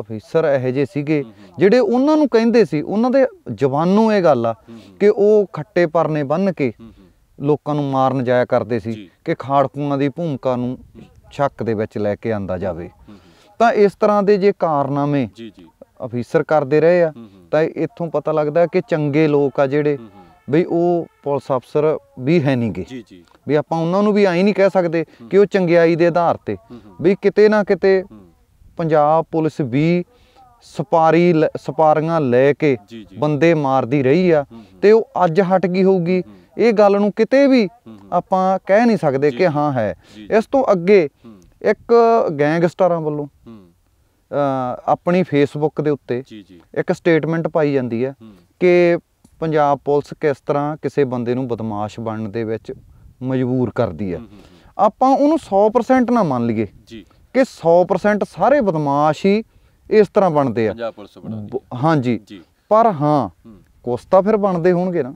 ਅਫੀਸਰ ਇਹੋ ਜਿਹੇ ਸੀਗੇ ਜਿਹੜੇ ਉਹਨਾਂ ਨੂੰ ਕਹਿੰਦੇ ਸੀ ਉਹਨਾਂ ਦੇ ਜਵਾਨੋਂ ਇਹ ਗੱਲ ਆ ਕਿ ਉਹ ਖੱਟੇ ਪਰਨੇ ਬੰਨ ਕੇ ਲੋਕਾਂ ਨੂੰ ਮਾਰਨ ਜਾਇਆ ਕਰਦੇ ਸੀ ਕਿ ਖਾੜਕੂਆਂ ਦੀ ਭੂਮਿਕਾ ਨੂੰ ਛੱਕ ਦੇ ਵਿੱਚ ਲੈ ਕੇ ਆਂਦਾ ਜਾਵੇ ਤਾਂ ਇਸ ਤਰ੍ਹਾਂ ਦੇ ਜੇ ਕਾਰਨਾਮੇ ਜੀ ਜੀ ਅਫੀਸਰ ਕਰਦੇ ਰਹੇ ਆ ਤਾਂ ਇੱਥੋਂ ਪਤਾ ਲੱਗਦਾ ਕਿ ਚੰਗੇ ਲੋਕ ਆ ਜਿਹੜੇ ਵੀ ਉਹ ਪੁਲਿਸ ਅਫਸਰ ਵੀ ਹੈ ਨਹੀਂਗੇ ਜੀ ਜੀ ਵੀ ਆਪਾਂ ਉਹਨਾਂ ਨੂੰ ਵੀ ਐਂ ਨਹੀਂ ਕਹਿ ਸਕਦੇ ਕਿ ਉਹ ਚੰਗਿਆਈ ਦੇ ਆਧਾਰ ਤੇ ਵੀ ਕਿਤੇ ਨਾ ਕਿਤੇ ਪੰਜਾਬ ਪੁਲਿਸ ਵੀ ਸਪਾਰੀ ਸਪਾਰੀਆਂ ਲੈ ਕੇ ਬੰਦੇ ਮਾਰਦੀ ਰਹੀ ਆ ਤੇ ਉਹ ਅੱਜ ਹਟ ਗਈ ਹੋਊਗੀ ਇਹ ਗੱਲ ਨੂੰ ਕਿਤੇ ਵੀ ਆਪਾਂ ਕਹਿ ਨਹੀਂ ਸਕਦੇ ਕਿ ਹਾਂ ਹੈ ਇਸ ਤੋਂ ਅੱਗੇ ਇੱਕ ਗੈਂਗਸਟਰਾਂ ਵੱਲੋਂ ਆਪਣੀ ਫੇਸਬੁੱਕ ਦੇ ਉੱਤੇ ਇੱਕ ਸਟੇਟਮੈਂਟ ਪਾਈ ਜਾਂਦੀ ਹੈ ਕਿ ਪੰਜਾਬ ਪੁਲਿਸ ਕਿਸ ਤਰ੍ਹਾਂ ਕਿਸੇ ਬੰਦੇ ਨੂੰ ਬਦਮਾਸ਼ ਬਣਨ ਦੇ ਵਿੱਚ ਮਜਬੂਰ ਕਰਦੀ ਹੈ ਆਪਾਂ ਉਹਨੂੰ 100% ਨਾ ਮੰਨ ਲਈਏ ਕਿ 100% ਸਾਰੇ ਬਦਮਾਸ਼ ਹੀ ਇਸ ਤਰ੍ਹਾਂ ਬਣਦੇ ਆ ਪੰਜਾਬ ਪੁਲਿਸ ਹਾਂਜੀ ਪਰ ਹਾਂ ਕੋਸਤਾ ਫਿਰ ਬਣਦੇ ਹੋਣਗੇ ਨਾ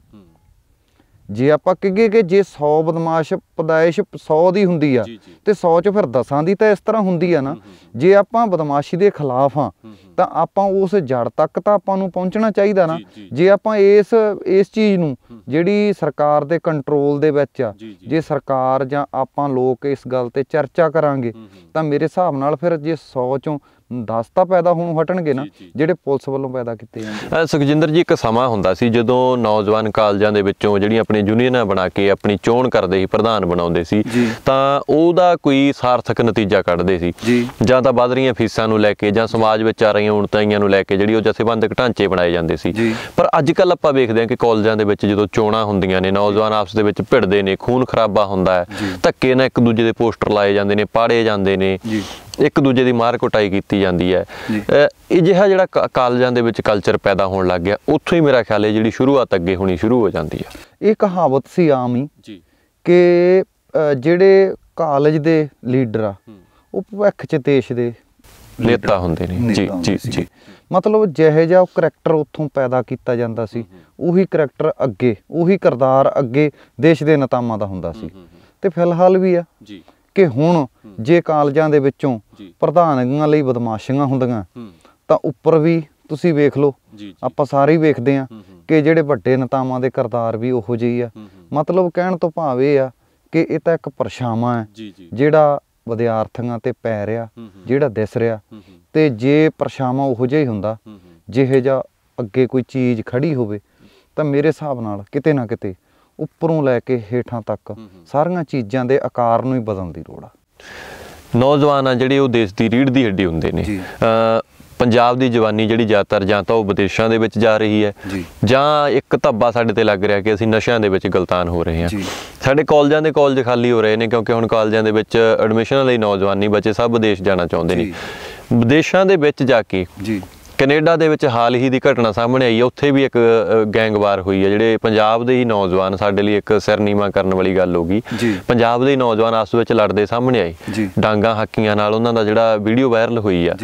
ਜੇ ਆਪਾਂ ਕਿਗੇ ਕਿ ਜੇ 100 ਬਦਮਾਸ਼ ਪਦਾਇਸ਼ 100 ਦੀ ਹੁੰਦੀ ਆ ਤੇ 100 ਚ ਫਿਰ ਦਸਾਂ ਦੀ ਤਾਂ ਇਸ ਤਰ੍ਹਾਂ ਹੁੰਦੀ ਆ ਨਾ ਜੇ ਆਪਾਂ ਬਦਮਾਸ਼ੀ ਦੇ ਖਿਲਾਫ ਆ ਤਾਂ ਆਪਾਂ ਉਸ ਜੜ ਤੱਕ ਤਾਂ ਆਪਾਂ ਨੂੰ ਪਹੁੰਚਣਾ ਚਾਹੀਦਾ ਨਾ ਜੇ ਆਪਾਂ ਇਸ ਇਸ ਚੀਜ਼ ਨੂੰ ਜਿਹੜੀ ਸਰਕਾਰ ਦੇ ਕੰਟਰੋਲ ਦੇ ਵਿੱਚ ਆ ਜੇ ਸਰਕਾਰ ਜਾਂ ਆਪਾਂ ਲੋਕ ਇਸ ਗੱਲ ਤੇ ਚਰਚਾ ਕਰਾਂਗੇ ਤਾਂ ਮੇਰੇ ਹਿਸਾਬ ਨਾਲ ਫਿਰ ਜੇ 100 ਚੋਂ ਦਸਤਾ ਪੈਦਾ ਹੋਣ ਹਟਣਗੇ ਨਾ ਜਿਹੜੇ ਪੁਲਿਸ ਵੱਲੋਂ ਪੈਦਾ ਕੀਤੇ ਜਾਂਦੇ ਸੁਖਜਿੰਦਰ ਜੀ ਇੱਕ ਸਮਾਂ ਹੁੰਦਾ ਸੀ ਜਦੋਂ ਨੌਜਵਾਨ ਕਾਲਜਾਂ ਦੇ ਵਿੱਚੋਂ ਜਿਹੜੀਆਂ ਆਪਣੇ ਯੂਨੀਅਨਾਂ ਬਣਾ ਕੇ ਆਪਣੀ ਚੋਣ ਕਰਦੇ ਸੀ ਪ੍ਰਧਾਨ ਬਣਾਉਂਦੇ ਸੀ ਤਾਂ ਉਹਦਾ ਕੋਈ ਸਾਰਥਕ ਨਤੀਜਾ ਕੱਢਦੇ ਸੀ ਜਾਂ ਤਾਂ ਵੱਧ ਰਹੀਆਂ ਫੀਸਾਂ ਨੂੰ ਲੈ ਕੇ ਜਾਂ ਸਮਾਜ ਵਿੱਚ ਆ ਰਹੀਆਂ ਉਣਤਾਈਆਂ ਨੂੰ ਲੈ ਕੇ ਜਿਹੜੀ ਉਹ ਜਥੇਬੰਦਕ ਢਾਂਚੇ ਬਣਾਏ ਜਾਂਦੇ ਸੀ ਪਰ ਅੱਜ ਕੱਲ ਆਪਾਂ ਵੇਖਦੇ ਹਾਂ ਕਿ ਕਾਲਜਾਂ ਦੇ ਵਿੱਚ ਜਦੋਂ ਚੋਣਾਂ ਹੁੰਦੀਆਂ ਨੇ ਨੌਜਵਾਨ ਆਪਸ ਦੇ ਵਿੱਚ ਭਿੜਦੇ ਨੇ ਖੂਨ ਖਰਾਬਾ ਹੁੰਦਾ ਹੈ ਧੱਕੇ ਨਾਲ ਇੱਕ ਦੂਜੇ ਦੇ ਪੋਸਟਰ ਲਾਏ ਜਾਂਦੇ ਨੇ ਪਾੜੇ ਜਾਂਦੇ ਨੇ ਇੱਕ ਦੂਜੇ ਦੀ ਮਾਰ ਕੁਟਾਈ ਕੀਤੀ ਜਾਂਦੀ ਹੈ ਇਹ ਜਿਹੜਾ ਜਿਹੜਾ ਕਾਲਜਾਂ ਦੇ ਵਿੱਚ ਕਲਚਰ ਪੈਦਾ ਹੋਣ ਲੱਗ ਗਿਆ ਉੱਥੋਂ ਹੀ ਮੇਰਾ ਖਿਆਲ ਹੈ ਜਿਹੜੀ ਸ਼ੁਰੂਆਤ ਅੱਗੇ ਹੋਣੀ ਸ਼ੁਰੂ ਹੋ ਜਾਂਦੀ ਹੈ ਇਹ ਕਹਾਵਤ ਸੀ ਆਮ ਹੀ ਜੀ ਕਿ ਜਿਹੜੇ ਕਾਲਜ ਦੇ ਲੀਡਰ ਆ ਉਹ ਭਵਿੱਖ ਚ ਦੇਸ਼ ਦੇ ਨੇਤਾ ਹੁੰਦੇ ਨੇ ਜੀ ਜੀ ਜੀ ਮਤਲਬ ਜਿਹੇ ਜਿਹਾ ਉਹ ਕੈਰੈਕਟਰ ਉੱਥੋਂ ਪੈਦਾ ਕੀਤਾ ਜਾਂਦਾ ਸੀ ਉਹੀ ਕੈਰੈਕਟਰ ਅੱਗੇ ਉਹੀ ਕਰਦਾਰ ਅੱਗੇ ਦੇਸ਼ ਦੇ ਨਤਾਮਾਂ ਦਾ ਹੁੰਦਾ ਸੀ ਤੇ ਫਿਲਹਾਲ ਵੀ ਆ ਜੀ ਕਿ ਹੁਣ ਜੇ ਕਾਲਜਾਂ ਦੇ ਵਿੱਚੋਂ ਪ੍ਰਧਾਨਗੀਆਂ ਲਈ ਬਦਮਾਸ਼ੀਆਂ ਹੁੰਦੀਆਂ ਤਾਂ ਉੱਪਰ ਵੀ ਤੁਸੀਂ ਵੇਖ ਲਓ ਆਪਾਂ ਸਾਰੇ ਹੀ ਵੇਖਦੇ ਆ ਕਿ ਜਿਹੜੇ ਵੱਡੇ ਨੇਤਾਵਾਂ ਦੇ ਕਰਤਾਰ ਵੀ ਉਹੋ ਜਿਹੀ ਆ ਮਤਲਬ ਕਹਿਣ ਤੋਂ ਭਾਵ ਇਹ ਆ ਕਿ ਇਹ ਤਾਂ ਇੱਕ ਪਰਛਾਵਾਂ ਹੈ ਜਿਹੜਾ ਵਿਦਿਆਰਥੀਆਂ ਤੇ ਪੈ ਰਿਹਾ ਜਿਹੜਾ ਦਿਸ ਰਿਹਾ ਤੇ ਜੇ ਪਰਛਾਵਾਂ ਉਹੋ ਜਿਹਾ ਹੀ ਹੁੰਦਾ ਜਿਹੇ ਜਾਂ ਅੱਗੇ ਕੋਈ ਚੀਜ਼ ਖੜੀ ਹੋਵੇ ਤਾਂ ਮੇਰੇ ਹਿਸਾਬ ਨਾਲ ਕਿਤੇ ਨਾ ਕਿਤੇ ਉੱਪਰੋਂ ਲੈ ਕੇ ਹੇਠਾਂ ਤੱਕ ਸਾਰੀਆਂ ਚੀਜ਼ਾਂ ਦੇ ਆਕਾਰ ਨੂੰ ਹੀ ਬਦਲਣ ਦੀ ਲੋੜ ਆ ਨੌਜਵਾਨ ਆ ਜਿਹੜੇ ਉਹ ਦੇਸ਼ ਦੀ ਰੀੜ ਦੀ ਹੱਡੀ ਹੁੰਦੇ ਨੇ ਪੰਜਾਬ ਦੀ ਜਵਾਨੀ ਜਿਹੜੀ ਜ਼ਿਆਦਾਤਰ ਜਾਂ ਤਾਂ ਉਹ ਵਿਦੇਸ਼ਾਂ ਦੇ ਵਿੱਚ ਜਾ ਰਹੀ ਹੈ ਜਾਂ ਇੱਕ ਧੱਬਾ ਸਾਡੇ ਤੇ ਲੱਗ ਰਿਹਾ ਕਿ ਅਸੀਂ ਨਸ਼ਿਆਂ ਦੇ ਵਿੱਚ ਗਲਤਾਨ ਹੋ ਰਹੇ ਹਾਂ ਸਾਡੇ ਕਾਲਜਾਂ ਦੇ ਕਾਲਜ ਖਾਲੀ ਹੋ ਰਹੇ ਨੇ ਕਿਉਂਕਿ ਹੁਣ ਕਾਲਜਾਂ ਦੇ ਵਿੱਚ ਐਡਮਿਸ਼ਨ ਲਈ ਨੌਜਵਾਨ ਨਹੀਂ ਸਭ ਵਿਦੇਸ਼ ਜਾਣਾ ਚਾਹੁੰਦੇ ਨੇ ਵਿਦੇਸ਼ਾਂ ਦੇ ਵਿੱਚ ਜਾ ਕੇ ਜੀ ਕੈਨੇਡਾ ਦੇ ਵਿੱਚ ਹਾਲ ਹੀ ਦੀ ਘਟਨਾ ਸਾਹਮਣੇ ਆਈ ਹੈ ਉੱਥੇ ਵੀ ਇੱਕ ਗੈਂਗਵਾਰ ਹੋਈ ਹੈ ਜਿਹੜੇ ਪੰਜਾਬ ਦੇ ਹੀ ਨੌਜਵਾਨ ਸਾਡੇ ਲਈ ਇੱਕ ਸਿਰਨੀਮਾ ਕਰਨ ਵਾਲੀ ਗੱਲ ਹੋ ਗਈ ਪੰਜਾਬ ਦੇ ਨੌਜਵਾਨ ਆਸ ਵਿੱਚ ਲੜਦੇ ਸਾਹਮਣੇ ਆਏ ਡਾਂਗਾ ਹੱਕੀਆਂ ਨਾਲ ਉਹਨਾਂ ਦਾ ਜਿਹੜਾ ਵੀਡੀਓ ਵਾਇਰਲ ਹੋਈ ਆ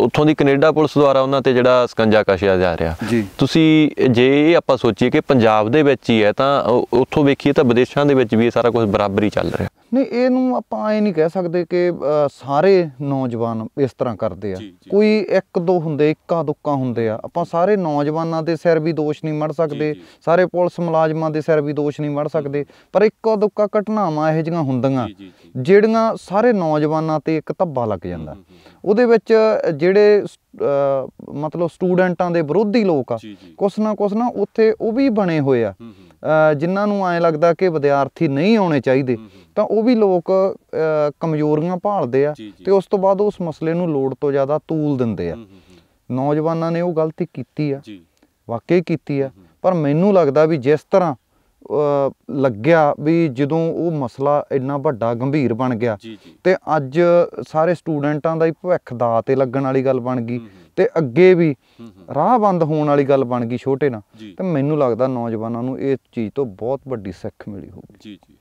ਉੱਥੋਂ ਦੀ ਕੈਨੇਡਾ ਪੁਲਿਸ ਦੁਆਰਾ ਉਹਨਾਂ ਤੇ ਜਿਹੜਾ ਸਕੰਜਾ ਕਸ਼ਿਆ ਜਾ ਰਿਹਾ ਤੁਸੀਂ ਜੇ ਆਪਾਂ ਸੋਚੀਏ ਕਿ ਪੰਜਾਬ ਦੇ ਵਿੱਚ ਹੀ ਹੈ ਤਾਂ ਉੱਥੋਂ ਵੇਖੀਏ ਤਾਂ ਵਿਦੇਸ਼ਾਂ ਦੇ ਵਿੱਚ ਵੀ ਇਹ ਸਾਰਾ ਕੁਝ ਬਰਾਬਰੀ ਚੱਲ ਰਿਹਾ ਨਹੀਂ ਇਹਨੂੰ ਆਪਾਂ ਐ ਨਹੀਂ ਕਹਿ ਸਕਦੇ ਕਿ ਸਾਰੇ ਨੌਜਵਾਨ ਇਸ ਤਰ੍ਹਾਂ ਕਰਦੇ ਆ ਕੋਈ ਇੱਕ ਦੋ ਹੁੰਦੇ ਇੱਕਾ ਦੁੱਕਾ ਹੁੰਦੇ ਆ ਆਪਾਂ ਸਾਰੇ ਨੌਜਵਾਨਾਂ ਦੇ ਸਿਰ ਵੀ ਦੋਸ਼ ਨਹੀਂ ਮੜ ਸਕਦੇ ਸਾਰੇ ਪੁਲਿਸ ਮੁਲਾਜ਼ਮਾਂ ਦੇ ਸਿਰ ਵੀ ਦੋਸ਼ ਨਹੀਂ ਮੜ ਸਕਦੇ ਪਰ ਇੱਕਾ ਦੁੱਕਾ ਘਟਨਾਵਾਂ ਇਹੋ ਜਿਹੀਆਂ ਹੁੰਦੀਆਂ ਜਿਹੜੀਆਂ ਸਾਰੇ ਨੌਜਵਾਨਾਂ ਤੇ ਇੱਕ ਧੱਬਾ ਲੱਗ ਜਾਂਦਾ ਉਹਦੇ ਵਿੱਚ ਜਿਹੜੇ ਮਤਲਬ ਸਟੂਡੈਂਟਾਂ ਦੇ ਵਿਰੋਧੀ ਲੋਕ ਆ ਕੁਛ ਨਾ ਕੁਛ ਨਾ ਉੱਥੇ ਉਹ ਵੀ ਬਣੇ ਹੋਏ ਆ ਜਿਨ੍ਹਾਂ ਨੂੰ ਐਂ ਲੱਗਦਾ ਕਿ ਵਿਦਿਆਰਥੀ ਨਹੀਂ ਆਉਣੇ ਚਾਹੀਦੇ ਤਾਂ ਉਹ ਵੀ ਲੋਕ ਕਮਜ਼ੋਰੀਆਂ ਭਾਲਦੇ ਆ ਤੇ ਉਸ ਤੋਂ ਬਾਅਦ ਉਸ ਮਸਲੇ ਨੂੰ ਲੋੜ ਤੋਂ ਜ਼ਿਆਦਾ ਤੂਲ ਦਿੰਦੇ ਆ ਨੌਜਵਾਨਾਂ ਨੇ ਉਹ ਗਲਤੀ ਕੀਤੀ ਆ ਵਾਕਈ ਕੀਤੀ ਆ ਪਰ ਮੈਨੂੰ ਲੱਗਦਾ ਵੀ ਜਿਸ ਤਰ੍ਹਾਂ ਲੱਗਿਆ ਵੀ ਜਦੋਂ ਉਹ ਮਸਲਾ ਇੰਨਾ ਵੱਡਾ ਗੰਭੀਰ ਬਣ ਗਿਆ ਤੇ ਅੱਜ ਸਾਰੇ ਸਟੂਡੈਂਟਾਂ ਦਾ ਹੀ ਭਵਿੱਖ ਦਾ ਤੇ ਲੱਗਣ ਵਾਲੀ ਗੱਲ ਬਣ ਗਈ ਤੇ ਅੱਗੇ ਵੀ ਰਾਹ ਬੰਦ ਹੋਣ ਵਾਲੀ ਗੱਲ ਬਣ ਗਈ ਛੋਟੇ ਨਾਲ ਤੇ ਮੈਨੂੰ ਲੱਗਦਾ ਨੌਜਵਾਨਾਂ ਨੂੰ ਇਹ ਚੀਜ਼ ਤੋਂ ਬਹੁਤ ਵੱਡੀ ਸਿੱਖ ਮਿਲੀ ਹੋਊਗੀ ਜੀ ਜੀ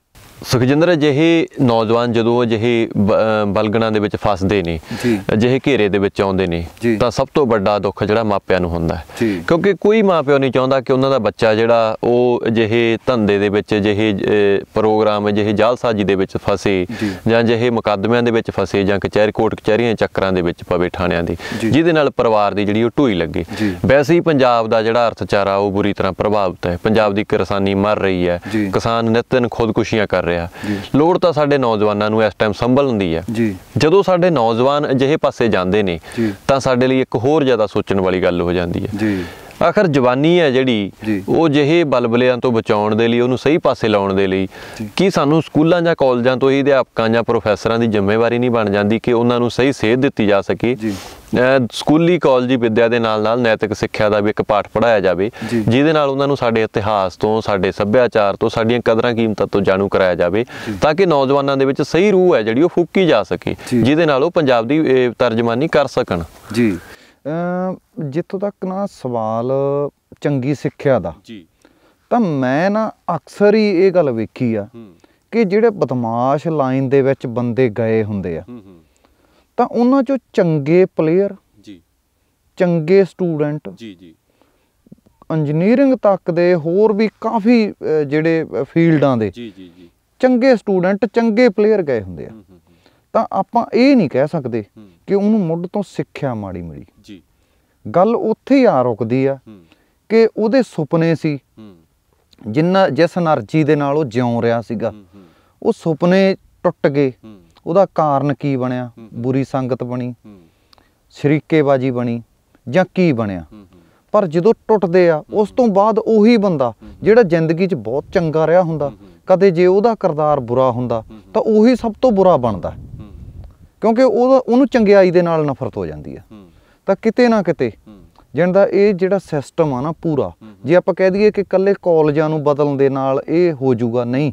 ਸੁਖਜਿੰਦਰ ਅਜਿਹੇ ਨੌਜਵਾਨ ਜਦੋਂ ਅਜਿਹੇ ਬਲਗਣਾ ਦੇ ਵਿੱਚ ਫਸਦੇ ਨੇ ਅਜਿਹੇ ਘੇਰੇ ਦੇ ਵਿੱਚ ਆਉਂਦੇ ਨੇ ਤਾਂ ਸਭ ਤੋਂ ਵੱਡਾ ਦੁੱਖ ਜਿਹੜਾ ਮਾਪਿਆਂ ਨੂੰ ਹੁੰਦਾ ਹੈ ਕਿਉਂਕਿ ਕੋਈ ਮਾਪਿਓ ਨਹੀਂ ਚਾਹੁੰਦਾ ਕਿ ਉਹਨਾਂ ਦਾ ਬੱਚਾ ਜਿਹੜਾ ਉਹ ਅਜਿਹੇ ਧੰਦੇ ਦੇ ਵਿੱਚ ਅਜਿਹੇ ਪ੍ਰੋਗਰਾਮ ਅਜਿਹੇ ਜਾਲਸਾਜੀ ਦੇ ਵਿੱਚ ਫਸੇ ਜਾਂ ਅਜਿਹੇ ਮੁਕੱਦਮਿਆਂ ਦੇ ਵਿੱਚ ਫਸੇ ਜਾਂ ਕਚਹਿਰੀ ਕੋਰਟ ਕਚਹਿਰੀਆਂ ਚੱਕਰਾਂ ਦੇ ਵਿੱਚ ਪਵੇ ਥਾਣਿਆਂ ਦੇ ਜਿਹਦੇ ਨਾਲ ਪਰਿਵਾਰ ਦੀ ਜਿਹੜੀ ਉਹ ਢੂਈ ਲੱਗੇ ਵੈਸੇ ਹੀ ਪੰਜਾਬ ਦਾ ਜਿਹੜਾ ਅਰਥਚਾਰਾ ਉਹ ਬੁਰੀ ਤਰ੍ਹਾਂ ਪ੍ਰਭਾਵਿਤ ਹੈ ਪੰਜਾਬ ਦੀ ਕਿਸਾਨੀ ਮਰ ਰਹੀ ਹੈ ਕਿਸਾਨ ਨਿਤਨ ਖੁਦਕੁਸ਼ੀ ਚੋਰੀਆਂ ਕਰ ਰਿਹਾ ਲੋੜ ਤਾਂ ਸਾਡੇ ਨੌਜਵਾਨਾਂ ਨੂੰ ਇਸ ਟਾਈਮ ਸੰਭਲਣ ਦੀ ਹੈ ਜਦੋਂ ਸਾਡੇ ਨੌਜਵਾਨ ਅਜਿਹੇ ਪਾਸੇ ਜਾਂਦੇ ਨੇ ਤਾਂ ਸਾਡੇ ਲਈ ਇੱਕ ਹੋਰ ਜ਼ਿਆਦਾ ਸੋਚਣ ਵਾਲੀ ਗੱਲ ਹੋ ਜਾਂਦੀ ਹੈ ਆਖਰ ਜਵਾਨੀ ਹੈ ਜਿਹੜੀ ਉਹ ਜਿਹੇ ਬਲਬਲਿਆਂ ਤੋਂ ਬਚਾਉਣ ਦੇ ਲਈ ਉਹਨੂੰ ਸਹੀ ਪਾਸੇ ਲਾਉਣ ਦੇ ਲਈ ਕੀ ਸਾਨੂੰ ਸਕੂਲਾਂ ਜਾਂ ਕਾਲਜਾਂ ਤੋਂ ਹੀ ਅਧਿਆਪਕਾਂ ਜਾਂ ਪ੍ਰੋਫੈਸਰਾਂ ਦੀ ਜ਼ਿੰਮੇਵਾਰੀ ਨਹੀਂ ਬਣ ਜਾਂਦੀ ਕਿ ਉਹਨਾਂ ਨੂੰ ਸਹੀ ਸੇਧ ਦਿੱਤੀ ਜਾ ਸਕੇ ਸਕੂਲੀ ਕਾਲਜੀ ਵਿੱਦਿਆ ਦੇ ਨਾਲ ਨਾਲ ਨੈਤਿਕ ਸਿੱਖਿਆ ਦਾ ਵੀ ਇੱਕ ਪਾਠ ਪੜਾਇਆ ਜਾਵੇ ਜਿਹਦੇ ਨਾਲ ਉਹਨਾਂ ਨੂੰ ਸਾਡੇ ਇਤਿਹਾਸ ਤੋਂ ਸਾਡੇ ਸੱਭਿਆਚਾਰ ਤੋਂ ਸਾਡੀਆਂ ਕਦਰਾਂ ਕੀਮਤਾਂ ਤੋਂ ਜਾਣੂ ਕਰਾਇਆ ਜਾਵੇ ਤਾਂ ਕਿ ਨੌਜਵਾਨਾਂ ਦੇ ਵਿੱਚ ਸਹੀ ਰੂਹ ਹੈ ਜਿਹੜੀ ਉਹ ਫੁੱਕੀ ਜਾ ਸਕੇ ਜਿਹਦੇ ਨਾਲ ਉਹ ਪੰਜਾਬ ਦੀ ਤਰਜਮਾਨੀ ਕਰ ਸਕਣ ਜੀ ਜਿੱਥੋਂ ਤੱਕ ਨਾ ਸਵਾਲ ਚੰਗੀ ਸਿੱਖਿਆ ਦਾ ਜੀ ਤਾਂ ਮੈਂ ਨਾ ਅਕਸਰ ਹੀ ਇਹ ਗੱਲ ਵੇਖੀ ਆ ਕਿ ਜਿਹੜੇ ਬਦਮਾਸ਼ ਲਾਈਨ ਦੇ ਵਿੱਚ ਬੰਦੇ ਗਏ ਹੁੰਦੇ ਆ ਤਾਂ ਉਹਨਾਂ ਚੋਂ ਚੰਗੇ ਪਲੇਅਰ ਜੀ ਚੰਗੇ ਸਟੂਡੈਂਟ ਜੀ ਜੀ ਇੰਜੀਨੀਅਰਿੰਗ ਤੱਕ ਦੇ ਹੋਰ ਵੀ ਕਾਫੀ ਜਿਹੜੇ ਫੀਲਡਾਂ ਦੇ ਜੀ ਜੀ ਜੀ ਚੰਗੇ ਸਟੂਡੈਂਟ ਚੰਗੇ ਪਲੇਅਰ ਗਏ ਹੁੰਦੇ ਆ ਤਾਂ ਆਪਾਂ ਇਹ ਨਹੀਂ ਕਹਿ ਸਕਦੇ ਕਿ ਉਹਨੂੰ ਮੁੱਢ ਤੋਂ ਸਿੱਖਿਆ ਮਾੜੀ ਮਿਲੀ ਜੀ ਗੱਲ ਉੱਥੇ ਹੀ ਆ ਰੁਕਦੀ ਆ ਕਿ ਉਹਦੇ ਸੁਪਨੇ ਸੀ ਜਿੰਨਾ ਜਿਸ એનર્ਜੀ ਦੇ ਨਾਲ ਉਹ ਜਿਉਂ ਰਿਹਾ ਸੀਗਾ ਉਹ ਸੁਪਨੇ ਟੁੱਟ ਗਏ ਉਹਦਾ ਕਾਰਨ ਕੀ ਬਣਿਆ ਬੁਰੀ ਸੰਗਤ ਬਣੀ ਸ਼ਰੀਕੇਬਾਜੀ ਬਣੀ ਜਾਂ ਕੀ ਬਣਿਆ ਪਰ ਜਦੋਂ ਟੁੱਟਦੇ ਆ ਉਸ ਤੋਂ ਬਾਅਦ ਉਹੀ ਬੰਦਾ ਜਿਹੜਾ ਜ਼ਿੰਦਗੀ 'ਚ ਬਹੁਤ ਚੰਗਾ ਰਿਹਾ ਹੁੰਦਾ ਕਦੇ ਜੇ ਉਹਦਾ ਕਰਦਾਰ ਬੁਰਾ ਹੁੰਦਾ ਤਾਂ ਉਹੀ ਸਭ ਤੋਂ ਬੁਰਾ ਬਣਦਾ ਕਿਉਂਕਿ ਉਹ ਉਹਨੂੰ ਚੰਗਿਆਈ ਦੇ ਨਾਲ ਨਫ਼ਰਤ ਹੋ ਜਾਂਦੀ ਆ ਤਾਂ ਕਿਤੇ ਨਾ ਕਿਤੇ ਜਿੰਦਾ ਇਹ ਜਿਹੜਾ ਸਿਸਟਮ ਆ ਨਾ ਪੂਰਾ ਜੇ ਆਪਾਂ ਕਹਿ ਦਈਏ ਕਿ ਕੱਲੇ ਕਾਲਜਾਂ ਨੂੰ ਬਦਲਣ ਦੇ ਨਾਲ ਇਹ ਹੋ ਜਾਊਗਾ ਨਹੀਂ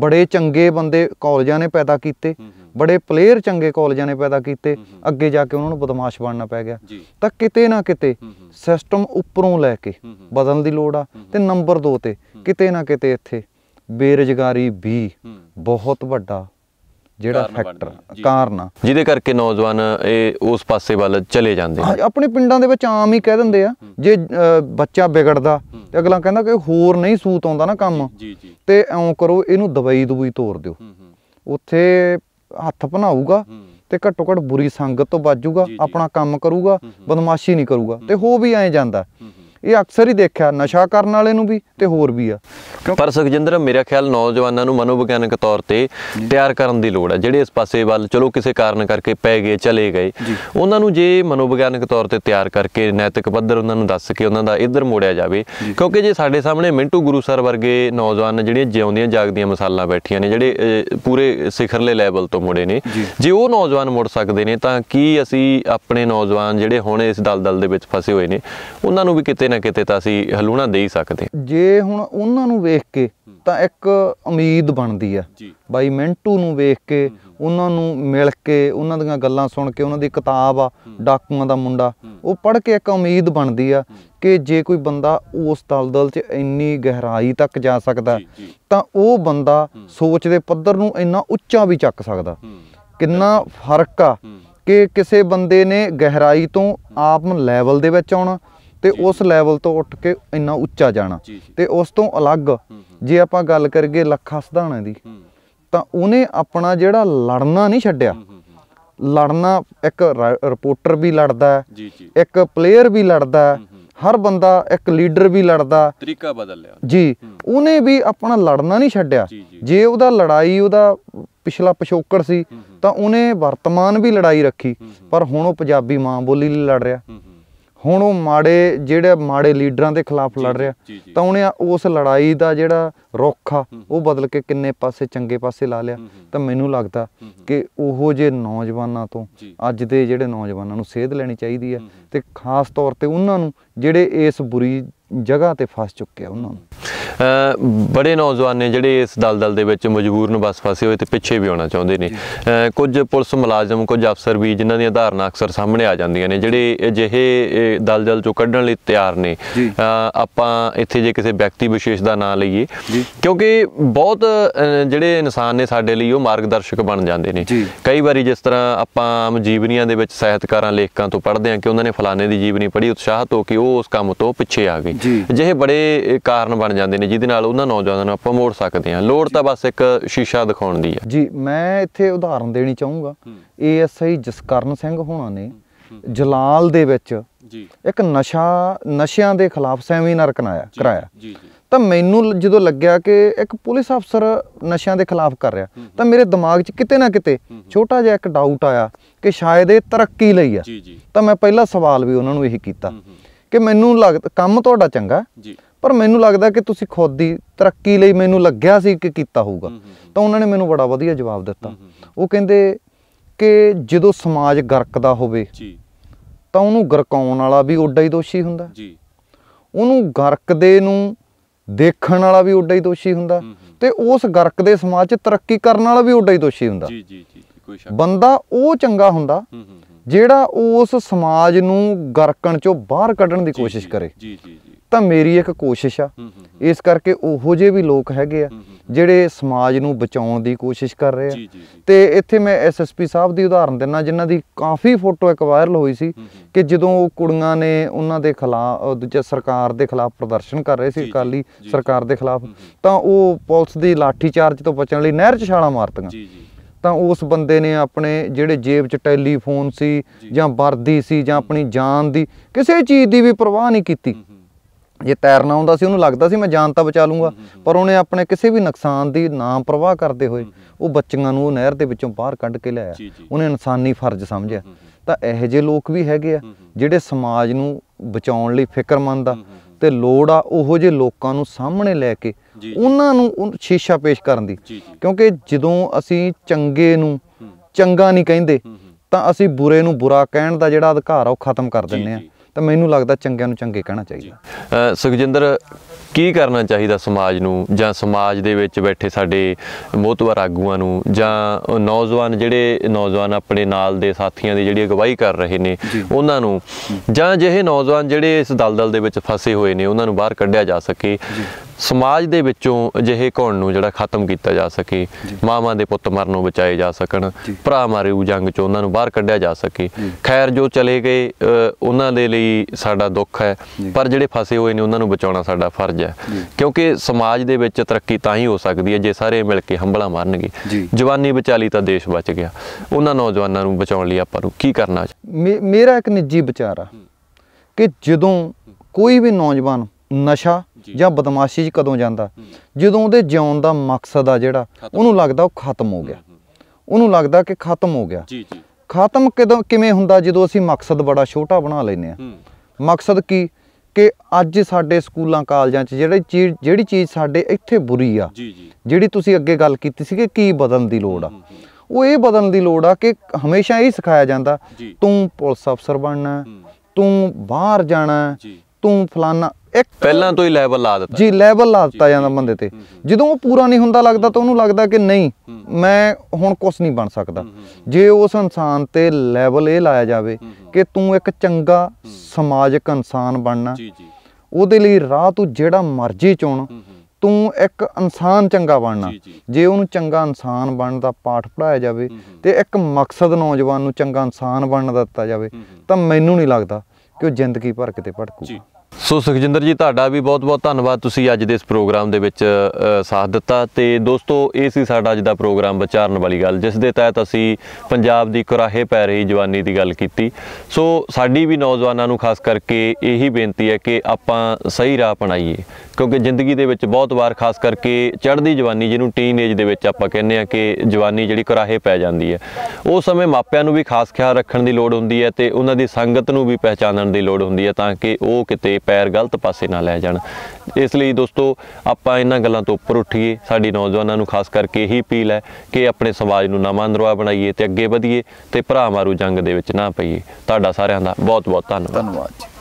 ਬੜੇ ਚੰਗੇ ਬੰਦੇ ਕਾਲਜਾਂ ਨੇ ਪੈਦਾ ਕੀਤੇ ਬੜੇ ਪਲੇਅਰ ਚੰਗੇ ਕਾਲਜਾਂ ਨੇ ਪੈਦਾ ਕੀਤੇ ਅੱਗੇ ਜਾ ਕੇ ਉਹਨਾਂ ਨੂੰ ਬਦਮਾਸ਼ ਬਣਨਾ ਪੈ ਗਿਆ ਤਾਂ ਕਿਤੇ ਨਾ ਕਿਤੇ ਸਿਸਟਮ ਉੱਪਰੋਂ ਲੈ ਕੇ ਬਦਲਣ ਦੀ ਲੋੜ ਆ ਤੇ ਨੰਬਰ 2 ਤੇ ਕਿਤੇ ਨਾ ਕਿਤੇ ਇੱਥੇ ਬੇਰੋਜ਼ਗਾਰੀ ਵੀ ਬਹੁਤ ਵੱਡਾ ਜਿਹੜਾ ਫੈਕਟਰ ਕਾਰਨ ਜਿਹਦੇ ਕਰਕੇ ਨੌਜਵਾਨ ਇਹ ਉਸ ਪਾਸੇ ਵੱਲ ਚਲੇ ਜਾਂਦੇ ਆ ਆਪਣੇ ਪਿੰਡਾਂ ਦੇ ਵਿੱਚ ਆਮ ਹੀ ਕਹਿ ਦਿੰਦੇ ਆ ਜੇ ਬੱਚਾ ਵਿਗੜਦਾ ਤੇ ਅਗਲਾ ਕਹਿੰਦਾ ਕਿ ਹੋਰ ਨਹੀਂ ਸੂਤ ਆਉਂਦਾ ਨਾ ਕੰਮ ਤੇ ਐਂ ਕਰੋ ਇਹਨੂੰ ਦਵਾਈ ਦਵਾਈ ਤੋੜ ਦਿਓ ਉੱਥੇ ਹੱਥ ਭਨਾਊਗਾ ਤੇ ਘੱਟੋ ਘੱਟ ਬੁਰੀ ਸੰਗਤ ਤੋਂ ਬਚੂਗਾ ਆਪਣਾ ਕੰਮ ਕਰੂਗਾ ਬਦਮਾਸ਼ੀ ਨਹੀਂ ਕਰੂਗਾ ਤੇ ਹੋ ਵੀ ਐਂ ਜਾਂਦਾ ਇਹ ਅਕਸਰ ਹੀ ਦੇਖਿਆ ਨਸ਼ਾ ਕਰਨ ਵਾਲੇ ਨੂੰ ਵੀ ਤੇ ਹੋਰ ਵੀ ਆ ਪਰ ਸੁਖਜਿੰਦਰ ਮੇਰਾ ਖਿਆਲ ਨੌਜਵਾਨਾਂ ਨੂੰ ਮਨੋਵਿਗਿਆਨਕ ਤੌਰ ਤੇ ਤਿਆਰ ਕਰਨ ਦੀ ਲੋੜ ਹੈ ਜਿਹੜੇ ਇਸ ਪਾਸੇ ਵੱਲ ਚਲੋ ਕਿਸੇ ਕਾਰਨ ਕਰਕੇ ਪੈ ਗਏ ਚਲੇ ਗਏ ਉਹਨਾਂ ਨੂੰ ਜੇ ਮਨੋਵਿਗਿਆਨਕ ਤੌਰ ਤੇ ਤਿਆਰ ਕਰਕੇ ਨੈਤਿਕ ਪੱਧਰ ਉਹਨਾਂ ਨੂੰ ਦੱਸ ਕੇ ਉਹਨਾਂ ਦਾ ਇੱਧਰ ਮੋੜਿਆ ਜਾਵੇ ਕਿਉਂਕਿ ਜੇ ਸਾਡੇ ਸਾਹਮਣੇ ਮਿੰਟੂ ਗੁਰੂ ਸਰ ਵਰਗੇ ਨੌਜਵਾਨ ਜਿਹੜੇ ਜਿਉਂਦੀਆਂ ਜਾਗਦੀਆਂ ਮਿਸਾਲਾਂ ਬੈਠੀਆਂ ਨੇ ਜਿਹੜੇ ਪੂਰੇ ਸਿਖਰਲੇ ਲੈਵਲ ਤੋਂ ਮੁੜੇ ਨੇ ਜੇ ਉਹ ਨੌਜਵਾਨ ਮੁੜ ਸਕਦੇ ਨੇ ਤਾਂ ਕੀ ਅਸੀਂ ਆਪਣੇ ਨੌਜਵਾਨ ਜਿਹੜੇ ਹੁਣ ਇਸ ਦਲਦਲ ਦੇ ਵਿੱਚ ਫਸੇ ਹੋਏ ਨੇ ਉਹਨਾਂ ਨੂੰ ਵੀ ਕਿਤੇ ਨਾ ਕਿਤੇ ਤਾਂ ਅਸੀਂ ਹਲੂਣਾ ਦੇ ਹੀ ਸਕਦੇ ਜੇ ਹੁਣ ਉਹਨਾਂ ਨੂੰ ਵੇਖ ਕੇ ਤਾਂ ਇੱਕ ਉਮੀਦ ਬਣਦੀ ਆ ਬਾਈ ਮਿੰਟੂ ਨੂੰ ਵੇਖ ਕੇ ਉਹਨਾਂ ਨੂੰ ਮਿਲ ਕੇ ਉਹਨਾਂ ਦੀਆਂ ਗੱਲਾਂ ਸੁਣ ਕੇ ਉਹਨਾਂ ਦੀ ਕਿਤਾਬ ਆ ਡਾਕੂਆਂ ਦਾ ਮੁੰਡਾ ਉਹ ਪੜ੍ਹ ਕੇ ਇੱਕ ਉਮੀਦ ਬਣਦੀ ਆ ਕਿ ਜੇ ਕੋਈ ਬੰਦਾ ਉਸ ਦਲਦਲ 'ਚ ਇੰਨੀ ਗਹਿਰਾਈ ਤੱਕ ਜਾ ਸਕਦਾ ਤਾਂ ਉਹ ਬੰਦਾ ਸੋਚ ਦੇ ਪੱਧਰ ਨੂੰ ਇੰਨਾ ਉੱਚਾ ਵੀ ਚੱਕ ਸਕਦਾ ਕਿੰਨਾ ਫਰਕ ਆ ਕਿ ਕਿਸੇ ਬੰਦੇ ਨੇ ਗਹਿਰਾਈ ਤੋਂ ਆਪ ਲੈਵਲ ਦੇ ਵਿੱਚ ਆਉਣਾ ਤੇ ਉਸ ਲੈਵਲ ਤੋਂ ਉੱਠ ਕੇ ਇੰਨਾ ਉੱਚਾ ਜਾਣਾ ਤੇ ਉਸ ਤੋਂ ਅਲੱਗ ਜੇ ਆਪਾਂ ਗੱਲ ਕਰੀਏ ਲੱਖਾ ਸਿਧਾਣਾ ਦੀ ਤਾਂ ਉਹਨੇ ਆਪਣਾ ਜਿਹੜਾ ਲੜਨਾ ਨਹੀਂ ਛੱਡਿਆ ਲੜਨਾ ਇੱਕ ਰਿਪੋਰਟਰ ਵੀ ਲੜਦਾ ਇੱਕ ਪਲੇਅਰ ਵੀ ਲੜਦਾ ਹਰ ਬੰਦਾ ਇੱਕ ਲੀਡਰ ਵੀ ਲੜਦਾ ਤਰੀਕਾ ਬਦਲ ਲਿਆ ਜੀ ਉਹਨੇ ਵੀ ਆਪਣਾ ਲੜਨਾ ਨਹੀਂ ਛੱਡਿਆ ਜੇ ਉਹਦਾ ਲੜਾਈ ਉਹਦਾ ਪਿਛਲਾ ਪਿਛੋਕੜ ਸੀ ਤਾਂ ਉਹਨੇ ਵਰਤਮਾਨ ਵੀ ਲੜਾਈ ਰੱਖੀ ਪਰ ਹੁਣ ਉਹ ਪੰਜਾਬੀ ਮਾਂ ਬੋਲੀ ਲਈ ਲੜ ਰਿਹਾ ਹੁਣ ਉਹ ਮਾੜੇ ਜਿਹੜੇ ਮਾੜੇ ਲੀਡਰਾਂ ਦੇ ਖਿਲਾਫ ਲੜ ਰਿਹਾ ਤਾਂ ਉਹਨੇ ਉਸ ਲੜਾਈ ਦਾ ਜਿਹੜਾ ਰੁੱਖ ਆ ਉਹ ਬਦਲ ਕੇ ਕਿੰਨੇ ਪਾਸੇ ਚੰਗੇ ਪਾਸੇ ਲਾ ਲਿਆ ਤਾਂ ਮੈਨੂੰ ਲੱਗਦਾ ਕਿ ਉਹੋ ਜੇ ਨੌਜਵਾਨਾਂ ਤੋਂ ਅੱਜ ਦੇ ਜਿਹੜੇ ਨੌਜਵਾਨਾਂ ਨੂੰ ਸੇਧ ਲੈਣੀ ਚਾਹੀਦੀ ਹੈ ਤੇ ਖਾਸ ਤੌਰ ਤੇ ਉਹਨਾਂ ਨੂੰ ਜਿਹੜੇ ਇਸ ਬੁਰੀ ਜਗ੍ਹਾ ਤੇ ਫਸ ਚੁੱਕਿਆ ਉਹਨਾਂ ਨੂੰ ਬੜੇ ਨੌਜਵਾਨ ਨੇ ਜਿਹੜੇ ਇਸ ਦਲਦਲ ਦੇ ਵਿੱਚ ਮਜਬੂਰ ਨੂੰ ਬਸ ਫਸੇ ਹੋਏ ਤੇ ਪਿੱਛੇ ਵੀ ਆਉਣਾ ਚਾਹੁੰਦੇ ਨੇ ਕੁਝ ਪੁਲਿਸ ਮੁਲਾਜ਼ਮ ਕੁਝ ਅਫਸਰ ਵੀ ਜਿਨ੍ਹਾਂ ਦੀਆਂ ਧਾਰਨਾ ਅਕਸਰ ਸਾਹਮਣੇ ਆ ਜਾਂਦੀਆਂ ਨੇ ਜਿਹੜੇ ਅਜਿਹੇ ਦਲਦਲ ਚੋਂ ਕੱਢਣ ਲਈ ਤਿਆਰ ਨੇ ਆਪਾਂ ਇੱਥੇ ਜੇ ਕਿਸੇ ਵਿਅਕਤੀ ਵਿਸ਼ੇਸ਼ ਦਾ ਨਾਂ ਲਈਏ ਕਿਉਂਕਿ ਬਹੁਤ ਜਿਹੜੇ ਇਨਸਾਨ ਨੇ ਸਾਡੇ ਲਈ ਉਹ ਮਾਰਗਦਰਸ਼ਕ ਬਣ ਜਾਂਦੇ ਨੇ ਕਈ ਵਾਰੀ ਜਿਸ ਤਰ੍ਹਾਂ ਆਪਾਂ ਆਮ ਜੀਵਨੀਆਂ ਦੇ ਵਿੱਚ ਸਹਿਤਕਾਰਾਂ ਲੇਖਕਾਂ ਤੋਂ ਪੜ੍ਹਦੇ ਹਾਂ ਕਿ ਉਹਨਾਂ ਨੇ ਫਲਾਣੇ ਦੀ ਜੀਵਨੀ ਪੜ੍ਹੀ ਉਤਸ਼ਾਹਤ ਹੋ ਕੇ ਉਹ ਉਸ ਕੰਮ ਤੋਂ ਪਿੱਛੇ ਆ ਗਏ ਅਜਿਹੇ ਬੜੇ ਕਾਰਨ ਬਣ ਜਾਂਦੇ ਨੇ ਜਿਹਦੇ ਨਾਲ ਉਹਨਾਂ ਨੌਜਵਾਨਾਂ ਨੂੰ ਆਪਾਂ ਮੋੜ ਸਕਦੇ ਹਾਂ ਲੋੜ ਤਾਂ ਬਸ ਇੱਕ ਸ਼ੀਸ਼ਾ ਦਿਖਾਉਣ ਦੀ ਹੈ ਜੀ ਮੈਂ ਇੱਥੇ ਉਦਾਹਰਨ ਦੇਣੀ ਚਾਹੂੰਗਾ ਏਐਸਆਈ ਜਸਕਰਨ ਸਿੰਘ ਹੋਣਾ ਨੇ ਜਲਾਲ ਦੇ ਵਿੱਚ ਜੀ ਇੱਕ ਨਸ਼ਾ ਨਸ਼ਿਆਂ ਦੇ ਖਿਲਾਫ ਸੈਮੀਨਾਰ ਕਰਾਇਆ ਕਰਾਇਆ ਜੀ ਜੀ ਤਾਂ ਮੈਨੂੰ ਜਦੋਂ ਲੱਗਿਆ ਕਿ ਇੱਕ ਪੁਲਿਸ ਅਫਸਰ ਨਸ਼ਿਆਂ ਦੇ ਖਿਲਾਫ ਕਰ ਰਿਹਾ ਤਾਂ ਮੇਰੇ ਦਿਮਾਗ 'ਚ ਕਿਤੇ ਨਾ ਕਿਤੇ ਛੋਟਾ ਜਿਹਾ ਇੱਕ ਡਾਊਟ ਆਇਆ ਕਿ ਸ਼ਾਇਦ ਇਹ ਤਰੱਕੀ ਲਈ ਆ ਜੀ ਜੀ ਤਾਂ ਮੈਂ ਪਹਿਲਾ ਸਵਾਲ ਵੀ ਉਹਨਾਂ ਨੂੰ ਇਹੀ ਕੀਤਾ ਕਿ ਮੈਨੂੰ ਲੱਗਦਾ ਕੰਮ ਤੁਹਾਡਾ ਚੰਗਾ ਜੀ ਪਰ ਮੈਨੂੰ ਲੱਗਦਾ ਕਿ ਤੁਸੀਂ ਖੁਦ ਦੀ ਤਰੱਕੀ ਲਈ ਮੈਨੂੰ ਲੱਗਿਆ ਸੀ ਕਿ ਕੀਤਾ ਹੋਊਗਾ ਤਾਂ ਉਹਨਾਂ ਨੇ ਮੈਨੂੰ ਬੜਾ ਵਧੀਆ ਜਵਾਬ ਦਿੱਤਾ ਉਹ ਕਹਿੰਦੇ ਕਿ ਜਦੋਂ ਸਮਾਜ ਗਰਕਦਾ ਹੋਵੇ ਜੀ ਤਾਂ ਉਹਨੂੰ ਗਰਕਾਉਣ ਵਾਲਾ ਵੀ ਉੱਡਾ ਹੀ ਦੋਸ਼ੀ ਹੁੰਦਾ ਜੀ ਉਹਨੂੰ ਗਰਕਦੇ ਨੂੰ ਦੇਖਣ ਵਾਲਾ ਵੀ ਉੱਡਾ ਹੀ ਦੋਸ਼ੀ ਹੁੰਦਾ ਤੇ ਉਸ ਗਰਕਦੇ ਸਮਾਜ 'ਚ ਤਰੱਕੀ ਕਰਨ ਵਾਲਾ ਵੀ ਉੱਡਾ ਹੀ ਦੋਸ਼ੀ ਹੁੰਦਾ ਜੀ ਜੀ ਜੀ ਕੋਈ ਸ਼ੱਕ ਬੰਦਾ ਉਹ ਚੰਗਾ ਹੁੰਦਾ ਜਿਹੜਾ ਉਸ ਸਮਾਜ ਨੂੰ ਗਰਕਣ ਚੋਂ ਬਾਹਰ ਕੱਢਣ ਦੀ ਕੋਸ਼ਿਸ਼ ਕਰੇ ਜੀ ਜੀ ਜੀ ਤਾਂ ਮੇਰੀ ਇੱਕ ਕੋਸ਼ਿਸ਼ ਆ ਇਸ ਕਰਕੇ ਉਹੋ ਜਿਹੇ ਵੀ ਲੋਕ ਹੈਗੇ ਆ ਜਿਹੜੇ ਸਮਾਜ ਨੂੰ ਬਚਾਉਣ ਦੀ ਕੋਸ਼ਿਸ਼ ਕਰ ਰਹੇ ਆ ਤੇ ਇੱਥੇ ਮੈਂ ਐਸਐਸਪੀ ਸਾਹਿਬ ਦੀ ਉਦਾਹਰਨ ਦਿੰਨਾ ਜਿਨ੍ਹਾਂ ਦੀ ਕਾਫੀ ਫੋਟੋ ਇੱਕ ਵਾਇਰਲ ਹੋਈ ਸੀ ਕਿ ਜਦੋਂ ਉਹ ਕੁੜੀਆਂ ਨੇ ਉਹਨਾਂ ਦੇ ਖਿਲਾਫ ਦੂਜੇ ਸਰਕਾਰ ਦੇ ਖਿਲਾਫ ਪ੍ਰਦਰਸ਼ਨ ਕਰ ਰਹੇ ਸੀ ਅਕਾਲੀ ਸਰਕਾਰ ਦੇ ਖਿਲਾਫ ਤਾਂ ਉਹ ਪੁਲਿਸ ਦੀ ਲਾਠੀ ਚਾਰਜ ਤੋਂ ਬਚਣ ਲਈ ਨਹਿਰ 'ਚ ਛਾਲਾਂ ਮਾਰਤੀਆਂ ਤਾਂ ਉਸ ਬੰਦੇ ਨੇ ਆਪਣੇ ਜਿਹੜੇ ਜੇਬ 'ਚ ਟੈਲੀਫੋਨ ਸੀ ਜਾਂ ਵਰਦੀ ਸੀ ਜਾਂ ਆਪਣੀ ਜਾਨ ਦੀ ਕਿਸੇ ਚੀਜ਼ ਦੀ ਵੀ ਪਰਵਾਹ ਨਹੀਂ ਕੀਤੀ ਜੇ ਤੈਰਨਾ ਆਉਂਦਾ ਸੀ ਉਹਨੂੰ ਲੱਗਦਾ ਸੀ ਮੈਂ ਜਾਨ ਤਾਂ ਬਚਾ ਲੂੰਗਾ ਪਰ ਉਹਨੇ ਆਪਣੇ ਕਿਸੇ ਵੀ ਨੁਕਸਾਨ ਦੀ ਨਾ ਪਰਵਾਹ ਕਰਦੇ ਹੋਏ ਉਹ ਬੱਚਿਆਂ ਨੂੰ ਉਹ ਨਹਿਰ ਦੇ ਵਿੱਚੋਂ ਬਾਹਰ ਕੱਢ ਕੇ ਲਿਆਇਆ ਉਹਨੇ ਇਨਸਾਨੀ ਫਰਜ਼ ਸਮਝਿਆ ਤਾਂ ਇਹੋ ਜਿਹੇ ਲੋਕ ਵੀ ਹੈਗੇ ਆ ਜਿਹੜੇ ਸਮਾਜ ਨੂੰ ਬਚਾਉਣ ਲਈ ਫਿਕਰਮੰਦ ਆ ਤੇ ਲੋੜ ਆ ਉਹੋ ਜੇ ਲੋਕਾਂ ਨੂੰ ਸਾਹਮਣੇ ਲੈ ਕੇ ਉਹਨਾਂ ਨੂੰ ਸ਼ੀਸ਼ਾ ਪੇਸ਼ ਕਰਨ ਦੀ ਕਿਉਂਕਿ ਜਦੋਂ ਅਸੀਂ ਚੰਗੇ ਨੂੰ ਚੰਗਾ ਨਹੀਂ ਕਹਿੰਦੇ ਤਾਂ ਅਸੀਂ ਬੁਰੇ ਨੂੰ ਬੁਰਾ ਕਹਿਣ ਦਾ ਜਿਹੜਾ ਅਧਿਕਾਰ ਆ ਉਹ ਖਤਮ ਕਰ ਦਿੰਨੇ ਆ ਤਾਂ ਮੈਨੂੰ ਲੱਗਦਾ ਚੰਗਿਆਂ ਨੂੰ ਚੰਗੇ ਕਹਿਣਾ ਚਾਹੀਦਾ ਸੁਖਜਿੰਦਰ ਕੀ ਕਰਨਾ ਚਾਹੀਦਾ ਸਮਾਜ ਨੂੰ ਜਾਂ ਸਮਾਜ ਦੇ ਵਿੱਚ ਬੈਠੇ ਸਾਡੇ ਮੋਤਵਰ ਆਗੂਆਂ ਨੂੰ ਜਾਂ ਨੌਜਵਾਨ ਜਿਹੜੇ ਨੌਜਵਾਨ ਆਪਣੇ ਨਾਲ ਦੇ ਸਾਥੀਆਂ ਦੀ ਜਿਹੜੀ ਅਗਵਾਈ ਕਰ ਰਹੇ ਨੇ ਉਹਨਾਂ ਨੂੰ ਜਾਂ ਜਿਹੇ ਨੌਜਵਾਨ ਜਿਹੜੇ ਇਸ ਦਲਦਲ ਦੇ ਵਿੱਚ ਫਸੇ ਹੋਏ ਨੇ ਉਹਨਾਂ ਨੂੰ ਬਾਹਰ ਕੱਢਿਆ ਜਾ ਸਕੇ ਸਮਾਜ ਦੇ ਵਿੱਚੋਂ ਅਜਿਹੇ ਘੁਣ ਨੂੰ ਜਿਹੜਾ ਖਤਮ ਕੀਤਾ ਜਾ ਸਕੇ ਮਾਵਾਂ ਦੇ ਪੁੱਤ ਮਰਨੋਂ ਬਚਾਏ ਜਾ ਸਕਣ ਭਰਾ ਮਾਰੇ ਜੰਗ ਚੋਂ ਉਹਨਾਂ ਨੂੰ ਬਾਹਰ ਕੱਢਿਆ ਜਾ ਸਕੇ ਖੈਰ ਜੋ ਚਲੇ ਗਏ ਉਹਨਾਂ ਦੇ ਲਈ ਸਾਡਾ ਦੁੱਖ ਹੈ ਪਰ ਜਿਹੜੇ ਫਸੇ ਹੋਏ ਨੇ ਉਹਨਾਂ ਨੂੰ ਬਚਾਉਣਾ ਸਾਡਾ ਫਰਜ਼ ਹੈ ਹੈ ਕਿਉਂਕਿ ਸਮਾਜ ਦੇ ਵਿੱਚ ਤਰੱਕੀ ਤਾਂ ਹੀ ਹੋ ਸਕਦੀ ਹੈ ਜੇ ਸਾਰੇ ਮਿਲ ਕੇ ਹੰਬਲਾ ਮਾਰਨਗੇ ਜਵਾਨੀ ਬਚਾਲੀ ਤਾਂ ਦੇਸ਼ ਬਚ ਗਿਆ ਉਹਨਾਂ ਨੌਜਵਾਨਾਂ ਨੂੰ ਬਚਾਉਣ ਲਈ ਆਪਾਂ ਨੂੰ ਕੀ ਕਰਨਾ ਮੇਰਾ ਇੱਕ ਨਿੱਜੀ ਵਿਚਾਰ ਆ ਕਿ ਜਦੋਂ ਕੋਈ ਵੀ ਨੌਜਵਾਨ ਨਸ਼ਾ ਜਾਂ ਬਦਮਾਸ਼ੀ 'ਚ ਕਦੋਂ ਜਾਂਦਾ ਜਦੋਂ ਉਹਦੇ ਜਿਉਣ ਦਾ ਮਕਸਦ ਆ ਜਿਹੜਾ ਉਹਨੂੰ ਲੱਗਦਾ ਉਹ ਖਤਮ ਹੋ ਗਿਆ ਉਹਨੂੰ ਲੱਗਦਾ ਕਿ ਖਤਮ ਹੋ ਗਿਆ ਜੀ ਜੀ ਖਤਮ ਕਿਦੋਂ ਕਿਵੇਂ ਹੁੰਦਾ ਜਦੋਂ ਅਸੀਂ ਮਕਸਦ ਬੜਾ ਛੋਟਾ ਬਣਾ ਲੈਨੇ ਆ ਮਕਸਦ ਕੀ ਕਿ ਅੱਜ ਸਾਡੇ ਸਕੂਲਾਂ ਕਾਲਜਾਂ 'ਚ ਜਿਹੜੀ ਚੀਜ਼ ਜਿਹੜੀ ਚੀਜ਼ ਸਾਡੇ ਇੱਥੇ ਬੁਰੀ ਆ ਜਿਹੜੀ ਤੁਸੀਂ ਅੱਗੇ ਗੱਲ ਕੀਤੀ ਸੀ ਕਿ ਕੀ ਬਦਲਣ ਦੀ ਲੋੜ ਆ ਉਹ ਇਹ ਬਦਲਣ ਦੀ ਲੋੜ ਆ ਕਿ ਹਮੇਸ਼ਾ ਇਹ ਸਿਖਾਇਆ ਜਾਂਦਾ ਤੂੰ ਪੁਲਿਸ ਅਫਸਰ ਬਣਨਾ ਤੂੰ ਬਾਹਰ ਜਾਣਾ ਤੂੰ ਫਲਾਨਾ ਇੱਕ ਪਹਿਲਾਂ ਤੋਂ ਹੀ ਲੈਵਲ ਲਾ ਦਿੱਤਾ ਜੀ ਲੈਵਲ ਲਾ ਦਿੱਤਾ ਜਾਂਦਾ ਬੰਦੇ ਤੇ ਜਦੋਂ ਉਹ ਪੂਰਾ ਨਹੀਂ ਹੁੰਦਾ ਲੱਗਦਾ ਤਾਂ ਉਹਨੂੰ ਲੱਗਦਾ ਕਿ ਨਹੀਂ ਮੈਂ ਹੁਣ ਕੁਝ ਨਹੀਂ ਬਣ ਸਕਦਾ ਜੇ ਉਸ ਇਨਸਾਨ ਤੇ ਲੈਵਲ ਇਹ ਲਾਇਆ ਜਾਵੇ ਕਿ ਤੂੰ ਇੱਕ ਚੰਗਾ ਸਮਾਜਿਕ ਇਨਸਾਨ ਬਣਨਾ ਉਹਦੇ ਲਈ ਰਾਹ ਤੂੰ ਜਿਹੜਾ ਮਰਜ਼ੀ ਚੁਣ ਤੂੰ ਇੱਕ ਇਨਸਾਨ ਚੰਗਾ ਬਣਨਾ ਜੇ ਉਹਨੂੰ ਚੰਗਾ ਇਨਸਾਨ ਬਣਨ ਦਾ ਪਾਠ ਪੜਾਇਆ ਜਾਵੇ ਤੇ ਇੱਕ ਮਕਸਦ ਨੌਜਵਾਨ ਨੂੰ ਚੰਗਾ ਇਨਸਾਨ ਬਣਨ ਦਾ ਦਿੱਤਾ ਜਾਵੇ ਤਾਂ ਮੈਨੂੰ ਨਹੀਂ ਲੱਗਦਾ ਕਿ ਉਹ ਜ਼ਿੰਦਗੀ ਭਰ ਕਿਤੇ ਭਟਕੂਗਾ ਸੋ ਸੁਖਜਿੰਦਰ ਜੀ ਤੁਹਾਡਾ ਵੀ ਬਹੁਤ-ਬਹੁਤ ਧੰਨਵਾਦ ਤੁਸੀਂ ਅੱਜ ਦੇ ਇਸ ਪ੍ਰੋਗਰਾਮ ਦੇ ਵਿੱਚ ਸਾਥ ਦਿੱਤਾ ਤੇ ਦੋਸਤੋ ਇਹ ਸੀ ਸਾਡਾ ਅੱਜ ਦਾ ਪ੍ਰੋਗਰਾਮ ਵਿਚਾਰਨ ਵਾਲੀ ਗੱਲ ਜਿਸ ਦੇ ਤਹਿਤ ਅਸੀਂ ਪੰਜਾਬ ਦੀ ਕੁਰਾਹੇ ਪੈ ਰਹੀ ਜਵਾਨੀ ਦੀ ਗੱਲ ਕੀਤੀ ਸੋ ਸਾਡੀ ਵੀ ਨੌਜਵਾਨਾਂ ਨੂੰ ਖਾਸ ਕਰਕੇ ਇਹੀ ਬੇਨਤੀ ਹੈ ਕਿ ਆਪਾਂ ਸਹੀ ਰਾਹ ਅਪਣਾਈਏ ਕਿਉਂਕਿ ਜ਼ਿੰਦਗੀ ਦੇ ਵਿੱਚ ਬਹੁਤ ਵਾਰ ਖਾਸ ਕਰਕੇ ਚੜ੍ਹਦੀ ਜਵਾਨੀ ਜਿਹਨੂੰ ਟੀਨ ਏਜ ਦੇ ਵਿੱਚ ਆਪਾਂ ਕਹਿੰਦੇ ਆ ਕਿ ਜਵਾਨੀ ਜਿਹੜੀ ਕੁਰਾਹੇ ਪੈ ਜਾਂਦੀ ਹੈ ਉਹ ਸਮੇਂ ਮਾਪਿਆਂ ਨੂੰ ਵੀ ਖਾਸ ਖਿਆਲ ਰੱਖਣ ਦੀ ਲੋੜ ਹੁੰਦੀ ਹੈ ਤੇ ਉਹਨਾਂ ਦੀ ਸੰਗਤ ਨੂੰ ਵੀ ਪਹਿਚਾਨਣ ਦੀ ਲੋੜ ਹੁੰਦੀ ਹੈ ਤਾਂ ਕਿ ਉਹ ਕਿਤੇ ਪੈਰ ਗਲਤ ਪਾਸੇ ਨਾ ਲੈ ਜਾਣ ਇਸ ਲਈ ਦੋਸਤੋ ਆਪਾਂ ਇਹਨਾਂ ਗੱਲਾਂ ਤੋਂ ਉੱਪਰ ਉੱਠੀਏ ਸਾਡੀ ਨੌਜਵਾਨਾਂ ਨੂੰ ਖਾਸ ਕਰਕੇ ਇਹੀ ਅਪੀਲ ਹੈ ਕਿ ਆਪਣੇ ਸਮਾਜ ਨੂੰ ਨਵਾਂ ਦਰਵਾਜ਼ਾ ਬਣਾਈਏ ਤੇ ਅੱਗੇ ਵਧੀਏ ਤੇ ਭਰਾ ਮਾਰੂ ਜੰਗ ਦੇ ਵਿੱਚ ਨਾ ਪਈਏ ਤੁਹਾਡਾ ਸਾਰਿਆਂ ਦਾ ਬਹੁਤ ਬਹੁਤ ਧੰਨਵਾਦ ਧੰਨਵਾਦ